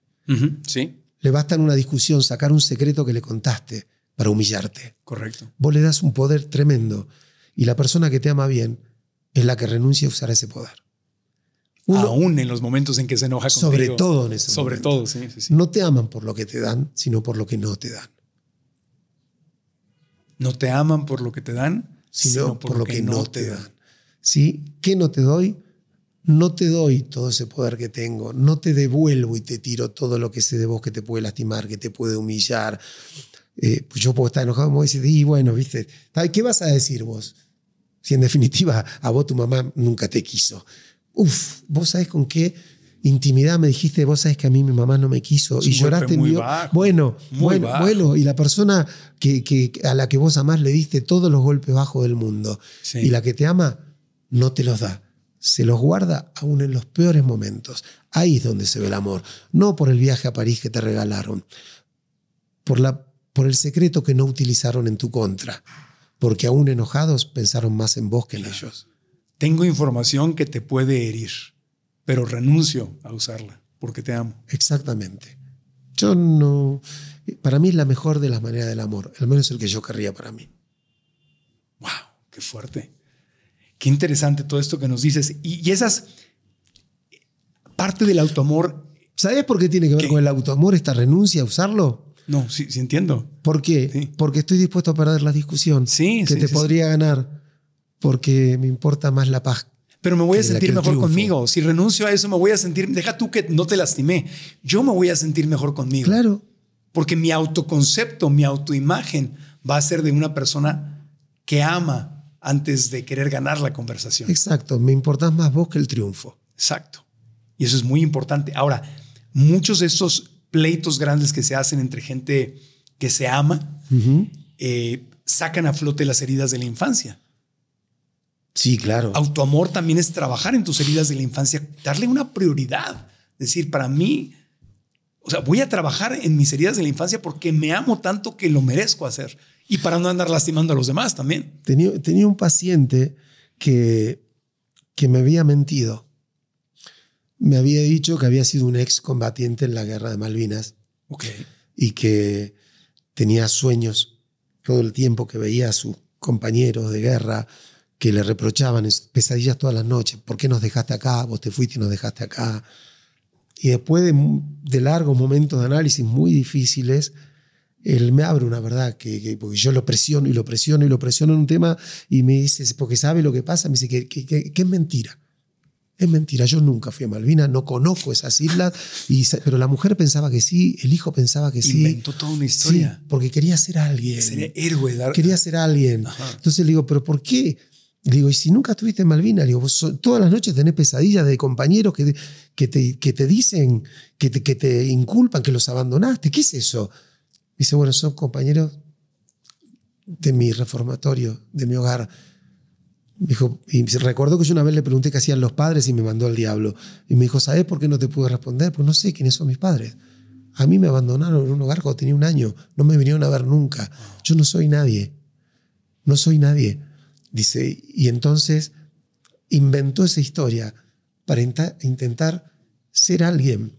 Sí. Le basta en una discusión sacar un secreto que le contaste para humillarte. Correcto. Vos le das un poder tremendo y la persona que te ama bien es la que renuncia a usar ese poder. Uno, Aún en los momentos en que se enoja contigo. Sobre todo en ese Sobre todo, sí, No te aman por lo que te dan, sino por lo que no te dan. No te aman por lo que te dan, sino, por, lo que, no, te, dan. ¿Sí? ¿Qué no te doy? No te doy todo ese poder que tengo. No te devuelvo y te tiro todo lo que sé de vos que te puede lastimar, que te puede humillar, eh, pues yo puedo estar enojado, y voy a decir, y bueno, viste, ¿qué vas a decir vos? Si en definitiva a vos tu mamá nunca te quiso. Uf, vos sabés con qué intimidad me dijiste, vos sabés que a mí mi mamá no me quiso y lloraste muy bueno, bueno, bueno, y la persona que, a la que vos amás le diste todos los golpes bajos del mundo y la que te ama no te los da. Se los guarda aún en los peores momentos. Ahí es donde se ve el amor. No por el viaje a París que te regalaron, por la por el secreto que no utilizaron en tu contra, porque aún enojados pensaron más en vos que en ellos. Tengo información que te puede herir, pero renuncio a usarla, porque te amo. Exactamente. Yo no... Para mí es la mejor de las maneras del amor, al menos el que yo querría para mí. ¡Wow! ¡Qué fuerte! Qué interesante todo esto que nos dices. Y, esas... Parte del autoamor... ¿Sabes por qué tiene que ver con el autoamor esta renuncia a usarlo? No, sí, entiendo. ¿Por qué? Porque estoy dispuesto a perder la discusión sí, que te podría ganar porque me importa más la paz. Pero me voy a sentir mejor conmigo. Si renuncio a eso, me voy a sentir. Deja tú que no te lastimé. Yo me voy a sentir mejor conmigo. Claro. Porque mi autoconcepto, mi autoimagen va a ser de una persona que ama antes de querer ganar la conversación. Exacto. Me importas más vos que el triunfo. Exacto. Y eso es muy importante. Ahora, muchos de estos pleitos grandes que se hacen entre gente que se ama, eh, sacan a flote las heridas de la infancia. Sí, claro. Autoamor también es trabajar en tus heridas de la infancia, darle una prioridad. decir, para mí, o sea, voy a trabajar en mis heridas de la infancia porque me amo tanto que lo merezco hacer y para no andar lastimando a los demás también. Tenía, tenía un paciente que, que me había mentido me había dicho que había sido un ex combatiente en la guerra de Malvinas y que tenía sueños todo el tiempo, que veía a sus compañeros de guerra que le reprochaban pesadillas todas las noches, ¿por qué nos dejaste acá? Vos te fuiste y nos dejaste acá. Y después de, largos momentos de análisis muy difíciles, él me abre una verdad, que, porque yo lo presiono y lo presiono y lo presiono en un tema y me dice, porque sabe lo que pasa, me dice que, que, que es mentira. Es mentira, yo nunca fui a Malvina, no conozco esas islas, pero la mujer pensaba que sí, el hijo pensaba que sí. Inventó toda una historia. porque quería ser alguien. Sería Quería ser alguien. Entonces le digo, pero ¿por qué? Le digo, y si nunca estuviste en Malvina, digo, todas las noches tenés pesadillas de compañeros que, te, que te dicen, que que te inculpan, que los abandonaste. ¿Qué es eso? Dice, bueno, son compañeros de mi reformatorio, de mi hogar. Dijo, y recuerdo que yo una vez le pregunté qué hacían los padres y me mandó al diablo. Y me dijo, ¿sabes por qué no te pude responder? Pues no sé quiénes son mis padres. A mí me abandonaron en un hogar cuando tenía un año. No me vinieron a ver nunca. Yo no soy nadie. No soy nadie. Dice, y entonces inventó esa historia para intentar ser alguien.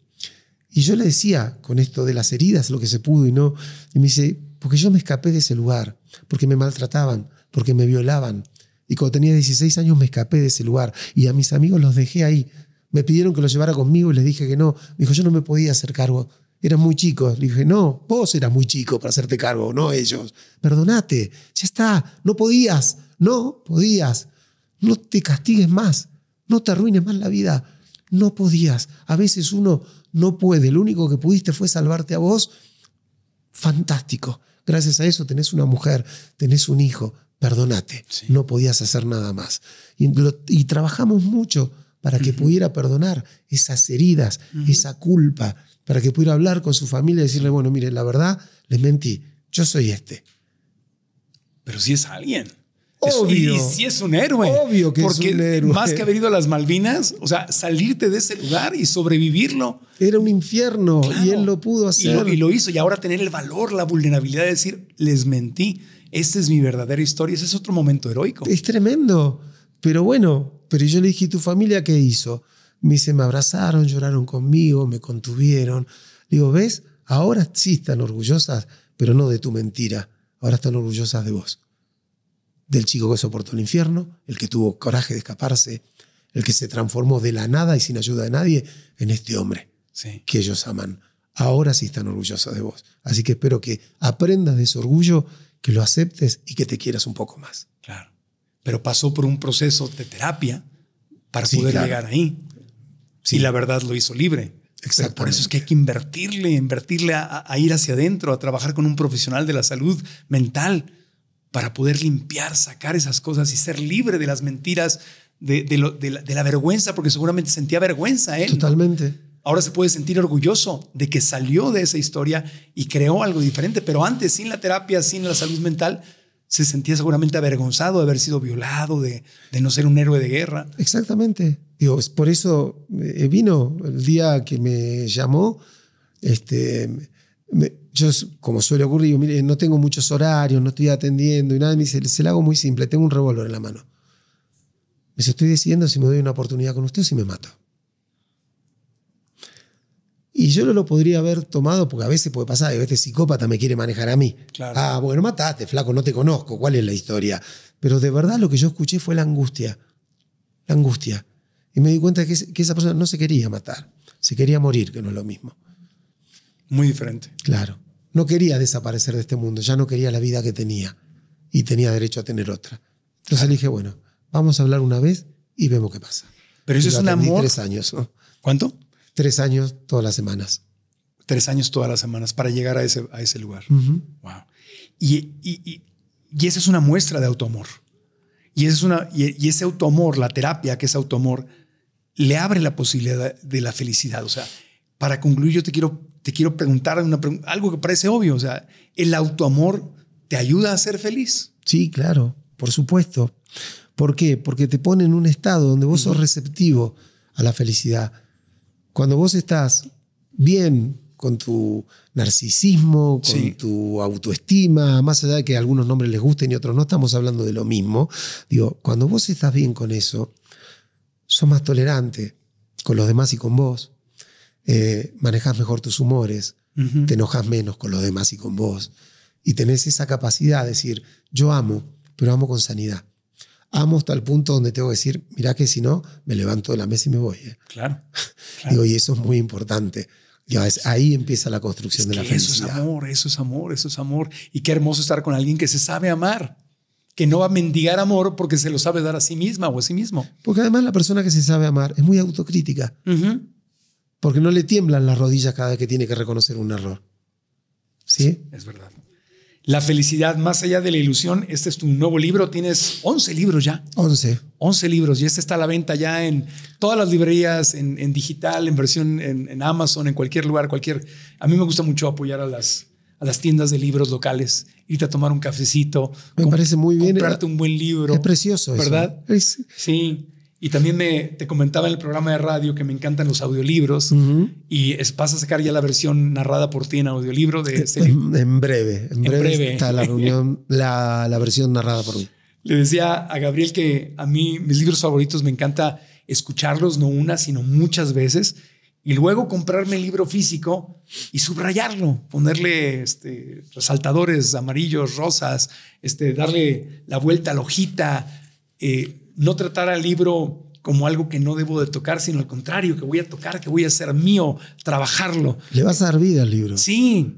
Y yo le decía, con esto de las heridas, lo que se pudo y no, y me dice, porque yo me escapé de ese lugar, porque me maltrataban, porque me violaban, y cuando tenía 16 años me escapé de ese lugar y a mis amigos los dejé ahí. Me pidieron que los llevara conmigo y les dije que no. Me dijo, yo no me podía hacer cargo. Eran muy chicos. Le dije, no, vos eras muy chico para hacerte cargo, no ellos. Perdonate, ya está, no podías, no podías. No te castigues más, no te arruines más la vida. No podías. A veces uno no puede. Lo único que pudiste fue salvarte a vos. Fantástico. Gracias a eso tenés una mujer, tenés un hijo, perdónate, no podías hacer nada más. Y, trabajamos mucho para que pudiera perdonar esas heridas, esa culpa, para que pudiera hablar con su familia y decirle, bueno, mire, la verdad, les mentí, yo soy este. Pero si es alguien. Obvio. si es un héroe. Obvio que es un héroe. Más que haber ido a las Malvinas, o sea, salirte de ese lugar y sobrevivirlo. Era un infierno y él lo pudo hacer. Y lo, y lo hizo. Y ahora tener el valor, la vulnerabilidad de decir, les mentí esta es mi verdadera historia, ese es otro momento heroico. Es tremendo, pero bueno, pero yo le dije, ¿y tu familia qué hizo? Me dice, me abrazaron, lloraron conmigo, me contuvieron. Digo, ¿ves? Ahora sí están orgullosas, pero no de tu mentira, ahora están orgullosas de vos. Del chico que soportó el infierno, el que tuvo coraje de escaparse, el que se transformó de la nada y sin ayuda de nadie en este hombre que ellos aman. Ahora sí están orgullosas de vos. Así que espero que aprendas de ese orgullo que lo aceptes y que te quieras un poco más. Claro. Pero pasó por un proceso de terapia para poder llegar ahí. Sí. la verdad lo hizo libre. Exacto. Por eso es que hay que invertirle, invertirle a, ir hacia adentro, a trabajar con un profesional de la salud mental para poder limpiar, sacar esas cosas y ser libre de las mentiras, de, de, la, vergüenza, porque seguramente sentía vergüenza ¿eh? Totalmente ahora se puede sentir orgulloso de que salió de esa historia y creó algo diferente, pero antes, sin la terapia, sin la salud mental, se sentía seguramente avergonzado de haber sido violado, de, no ser un héroe de guerra. Exactamente. Digo, por eso eh, vino el día que me llamó, este, yo, como suele ocurrir, no tengo muchos horarios, no estoy atendiendo y nada, me dice, se lo hago muy simple, tengo un revólver en la mano. Me estoy decidiendo si me doy una oportunidad con usted o si me mato. Y yo no lo podría haber tomado, porque a veces puede pasar, a veces este psicópata me quiere manejar a mí. Ah, bueno, mataste, flaco, no te conozco, ¿cuál es la historia? Pero de verdad lo que yo escuché fue la angustia. La angustia. Y me di cuenta que, que esa persona no se quería matar, se quería morir, que no es lo mismo. Muy diferente. Claro. No quería desaparecer de este mundo, ya no quería la vida que tenía y tenía derecho a tener otra. Entonces le dije, bueno, vamos a hablar una vez y vemos qué pasa. Pero eso es un amor. Tres años. ¿Cuánto? tres años todas las semanas. Tres años todas las semanas para llegar a ese, a ese lugar. Wow. Y, y, esa es una muestra de autoamor. Y, es una, y, ese autoamor, la terapia que es autoamor, le abre la posibilidad de la felicidad. O sea, para concluir, yo te quiero, te quiero preguntar algo que parece obvio. O sea, el autoamor te ayuda a ser feliz. Sí, claro, por supuesto. ¿Por qué? Porque te pone en un estado donde vos sos receptivo a la felicidad, cuando vos estás bien con tu narcisismo, con tu autoestima, más allá de que a algunos nombres les gusten y otros no, estamos hablando de lo mismo. Digo, cuando vos estás bien con eso, sos más tolerante con los demás y con vos, eh, manejas mejor tus humores, te enojas menos con los demás y con vos, y tenés esa capacidad de decir, yo amo, pero amo con sanidad amo hasta el punto donde tengo que decir, mirá que si no, me levanto de la mesa y me voy. ¿eh?". Claro, Digo, y eso es muy importante. ahí empieza la construcción de la felicidad. Eso es amor, eso es amor, eso es amor. Y qué hermoso estar con alguien que se sabe amar, que no va a mendigar amor porque se lo sabe dar a sí misma o a sí mismo. Porque además la persona que se sabe amar es muy autocrítica. Porque no le tiemblan las rodillas cada vez que tiene que reconocer un error. ¿Sí? Es verdad. La felicidad más allá de la ilusión. Este es tu nuevo libro. Tienes 11 libros ya. 11. 11 libros. Y este está a la venta ya en todas las librerías, en, digital, en versión en, Amazon, en cualquier lugar, cualquier. A mí me gusta mucho apoyar a las, a las tiendas de libros locales, irte a tomar un cafecito. Me parece muy bien. Comprarte un buen libro. Es precioso. ¿Verdad? Sí. Y también me, te comentaba en el programa de radio que me encantan los audiolibros y es, vas a sacar ya la versión narrada por ti en audiolibro de eh, este. En, breve, en, breve, está la, reunión, la, la, versión narrada por mí. Le decía a Gabriel que a mí mis libros favoritos me encanta escucharlos no una, sino muchas veces y luego comprarme el libro físico y subrayarlo, ponerle este, resaltadores amarillos, rosas, este, darle la vuelta a la hojita. Eh, no tratar al libro como algo que no debo de tocar, sino al contrario, que voy a tocar, que voy a ser mío, trabajarlo. Le vas a dar vida al libro. Sí.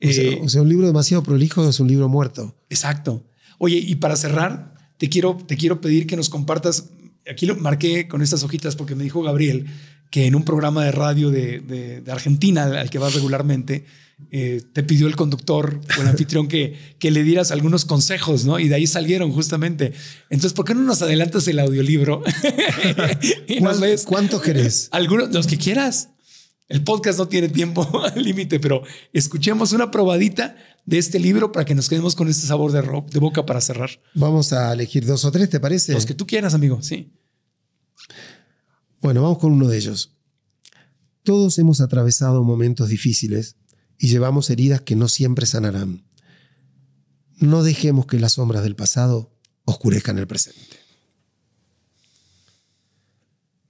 Eh, o, sea, un libro demasiado prolijo es un libro muerto. Exacto. Oye, y para cerrar, te quiero, te quiero pedir que nos compartas, aquí lo marqué con estas hojitas porque me dijo Gabriel que en un programa de radio de, de Argentina al que vas regularmente, eh, te pidió el conductor o el anfitrión que, que le dieras algunos consejos, ¿no? Y de ahí salieron justamente. Entonces, ¿por qué no nos adelantas el audiolibro? y ¿Cuánto querés? Algunos, los que quieras. El podcast no tiene tiempo al límite, pero escuchemos una probadita de este libro para que nos quedemos con este sabor de, rock, de boca para cerrar. Vamos a elegir dos o tres, ¿te parece? Los que tú quieras, amigo, sí. Bueno, vamos con uno de ellos. Todos hemos atravesado momentos difíciles y llevamos heridas que no siempre sanarán. No dejemos que las sombras del pasado oscurezcan el presente.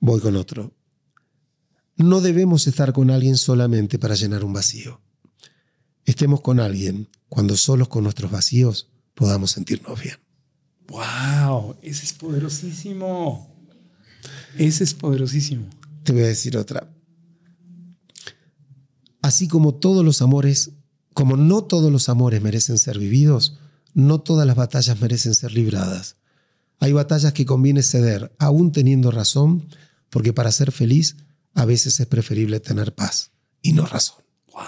Voy con otro. No debemos estar con alguien solamente para llenar un vacío. Estemos con alguien cuando solos con nuestros vacíos podamos sentirnos bien. ¡Wow! Ese es poderosísimo. Ese es poderosísimo. Te voy a decir otra. Así como todos los amores, como no todos los amores merecen ser vividos, no todas las batallas merecen ser libradas. Hay batallas que conviene ceder, aún teniendo razón, porque para ser feliz a veces es preferible tener paz y no razón. Wow.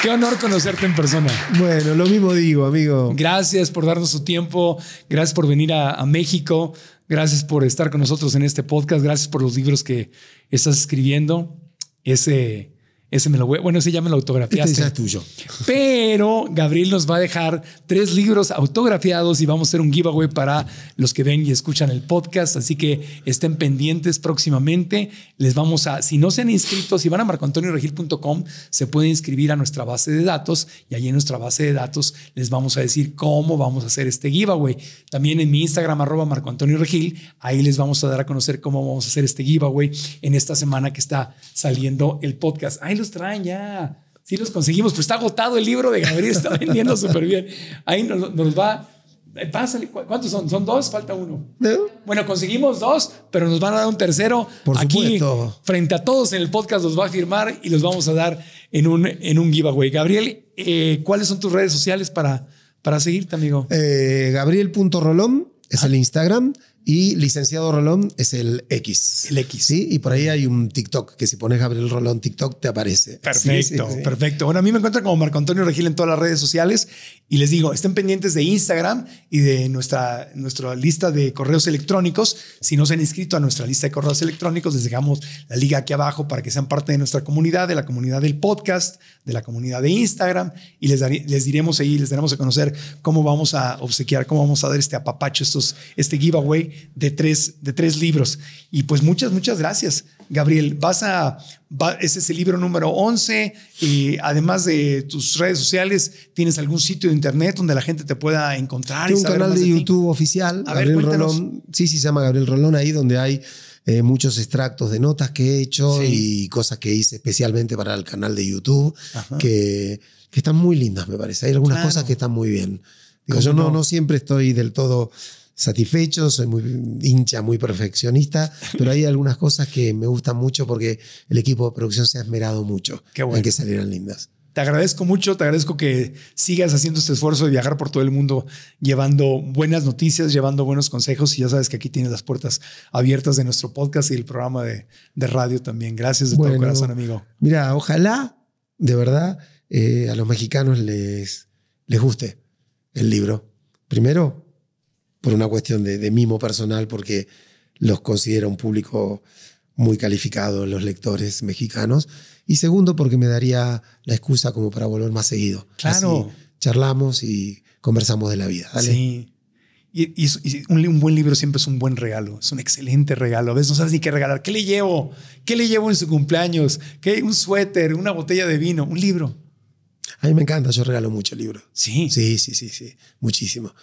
Qué honor conocerte en persona. Bueno, lo mismo digo, amigo. Gracias por darnos su tiempo, gracias por venir a, a México. Gracias por estar con nosotros en este podcast. Gracias por los libros que estás escribiendo. Ese ese me lo voy, bueno, ese ya me lo este autografiaste. Este es tuyo. Pero Gabriel nos va a dejar tres libros autografiados y vamos a hacer un giveaway para los que ven y escuchan el podcast. Así que estén pendientes próximamente. Les vamos a, si no se han inscrito, si van a marcoantonioregil.com, se pueden inscribir a nuestra base de datos y ahí en nuestra base de datos les vamos a decir cómo vamos a hacer este giveaway. También en mi Instagram, arroba marcoantonioregil, ahí les vamos a dar a conocer cómo vamos a hacer este giveaway en esta semana que está saliendo el podcast. Ahí los traen ya. si los conseguimos. Pues está agotado el libro de Gabriel, está vendiendo súper bien. Ahí nos, va. Eh, pásale, ¿cuántos son? Son dos, falta uno. ¿Eh? Bueno, conseguimos dos, pero nos van a dar un tercero. Por Aquí, frente a todos en el podcast, los va a firmar y los vamos a dar en un, en un giveaway. Gabriel, eh, ¿cuáles son tus redes sociales para, para seguirte, amigo? Eh, Gabriel.rolón es el ah. Instagram. Y licenciado Rolón es el X. El X. Sí, y por ahí hay un TikTok que si pones Gabriel Rolón TikTok te aparece. Perfecto, perfecto. Bueno, a mí me encuentran como Marco Antonio Regil en todas las redes sociales y les digo, estén pendientes de Instagram y de nuestra, nuestra lista de correos electrónicos. Si no se han inscrito a nuestra lista de correos electrónicos, les dejamos la liga aquí abajo para que sean parte de nuestra comunidad, de la comunidad del podcast, de la comunidad de Instagram y les, les diremos ahí, les daremos a conocer cómo vamos a obsequiar, cómo vamos a dar este apapacho, estos, este giveaway de tres, de tres libros. Y pues muchas, muchas gracias, Gabriel. Vas a, ese es el libro número 11. y además de tus redes sociales, ¿tienes algún sitio de internet donde la gente te pueda encontrar? Tengo un canal de, YouTube oficial, Gabriel Rolón. Sí, sí, se llama Gabriel Rolón, ahí donde hay eh, muchos extractos de notas que he hecho y cosas que hice especialmente para el canal de YouTube, que, que están muy lindas, me parece. Hay algunas cosas que están muy bien. Digo, yo no, no siempre estoy del todo satisfecho, soy muy hincha, muy perfeccionista, pero hay algunas cosas que me gustan mucho porque el equipo de producción se ha esmerado mucho en que salieran lindas. Te agradezco mucho, te agradezco que sigas haciendo este esfuerzo de viajar por todo el mundo llevando buenas noticias, llevando buenos consejos y ya sabes que aquí tienes las puertas abiertas de nuestro podcast y el programa de, radio también. Gracias de todo corazón, amigo. Mira, ojalá de verdad eh, a los mexicanos les, les guste el libro. Primero, por una cuestión de, mimo personal, porque los considero un público muy calificado los lectores mexicanos. Y segundo, porque me daría la excusa como para volver más seguido. Claro. Así charlamos y conversamos de la vida. Sí. Y, un, un, buen libro siempre es un buen regalo, es un excelente regalo. A veces no sabes ni qué regalar. ¿Qué le llevo? ¿Qué le llevo en su cumpleaños? ¿Qué? ¿Un suéter? ¿Una botella de vino? ¿Un libro? A mí me encanta, yo regalo mucho libros. Sí. Sí, sí, sí, sí. Muchísimo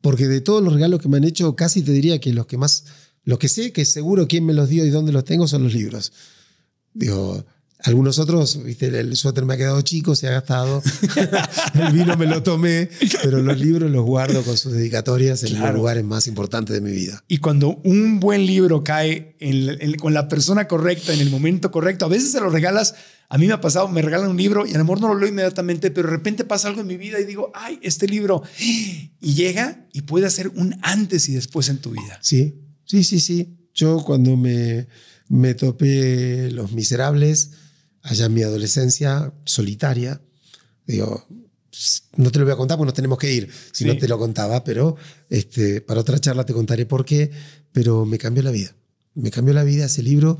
porque de todos los regalos que me han hecho, casi te diría que los que más, los que sé, que seguro quién me los dio y dónde los tengo son los libros. Digo, algunos otros, el suéter me ha quedado chico, se ha gastado. el vino me lo tomé, pero los libros los guardo con sus dedicatorias en los lugares más importantes de mi vida. Y cuando un buen libro cae con la persona correcta, en el momento correcto, a veces se lo regalas. A mí me ha pasado, me regalan un libro y a lo no lo leo inmediatamente, pero de repente pasa algo en mi vida y digo, ay, este libro. Y llega y puede hacer un antes y después en tu vida. Sí, sí, sí, sí. Yo cuando me, me topé Los Miserables allá en mi adolescencia, solitaria. Digo, no te lo voy a contar porque nos tenemos que ir, si no te lo contaba, pero este, para otra charla te contaré por qué, pero me cambió la vida. Me cambió la vida ese libro,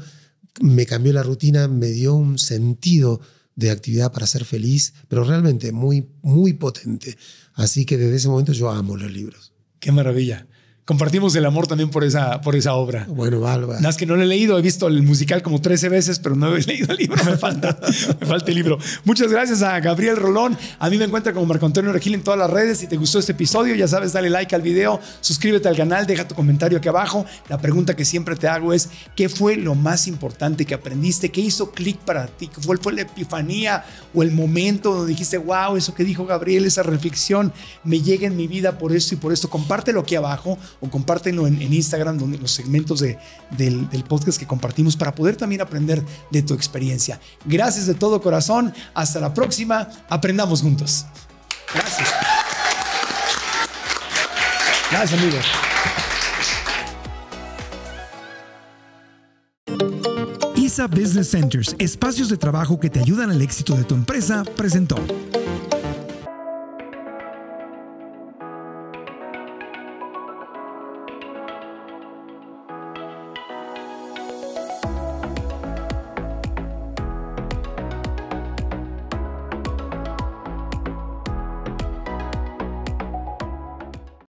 me cambió la rutina, me dio un sentido de actividad para ser feliz, pero realmente muy, muy potente. Así que desde ese momento yo amo los libros. Qué maravilla compartimos el amor también por esa, por esa obra. Bueno, Álvaro Nada más que no lo he leído, he visto el musical como 13 veces, pero no he leído el libro, me falta, me falta el libro. Muchas gracias a Gabriel Rolón. A mí me encuentra como Marco Antonio Regil en todas las redes. Si te gustó este episodio, ya sabes, dale like al video, suscríbete al canal, deja tu comentario aquí abajo. La pregunta que siempre te hago es, ¿qué fue lo más importante que aprendiste? ¿Qué hizo clic para ti? ¿Cuál fue, la epifanía o el momento donde dijiste, wow, eso que dijo Gabriel, esa reflexión me llega en mi vida por eso y por esto? Compártelo aquí abajo o compártenlo en, Instagram, donde los segmentos del, podcast que compartimos para poder también aprender de tu experiencia. Gracias de todo corazón. Hasta la próxima. Aprendamos juntos. Gracias. Gracias, amigos. ISA Business Centers, espacios de trabajo que te ayudan al éxito de tu empresa, presentó.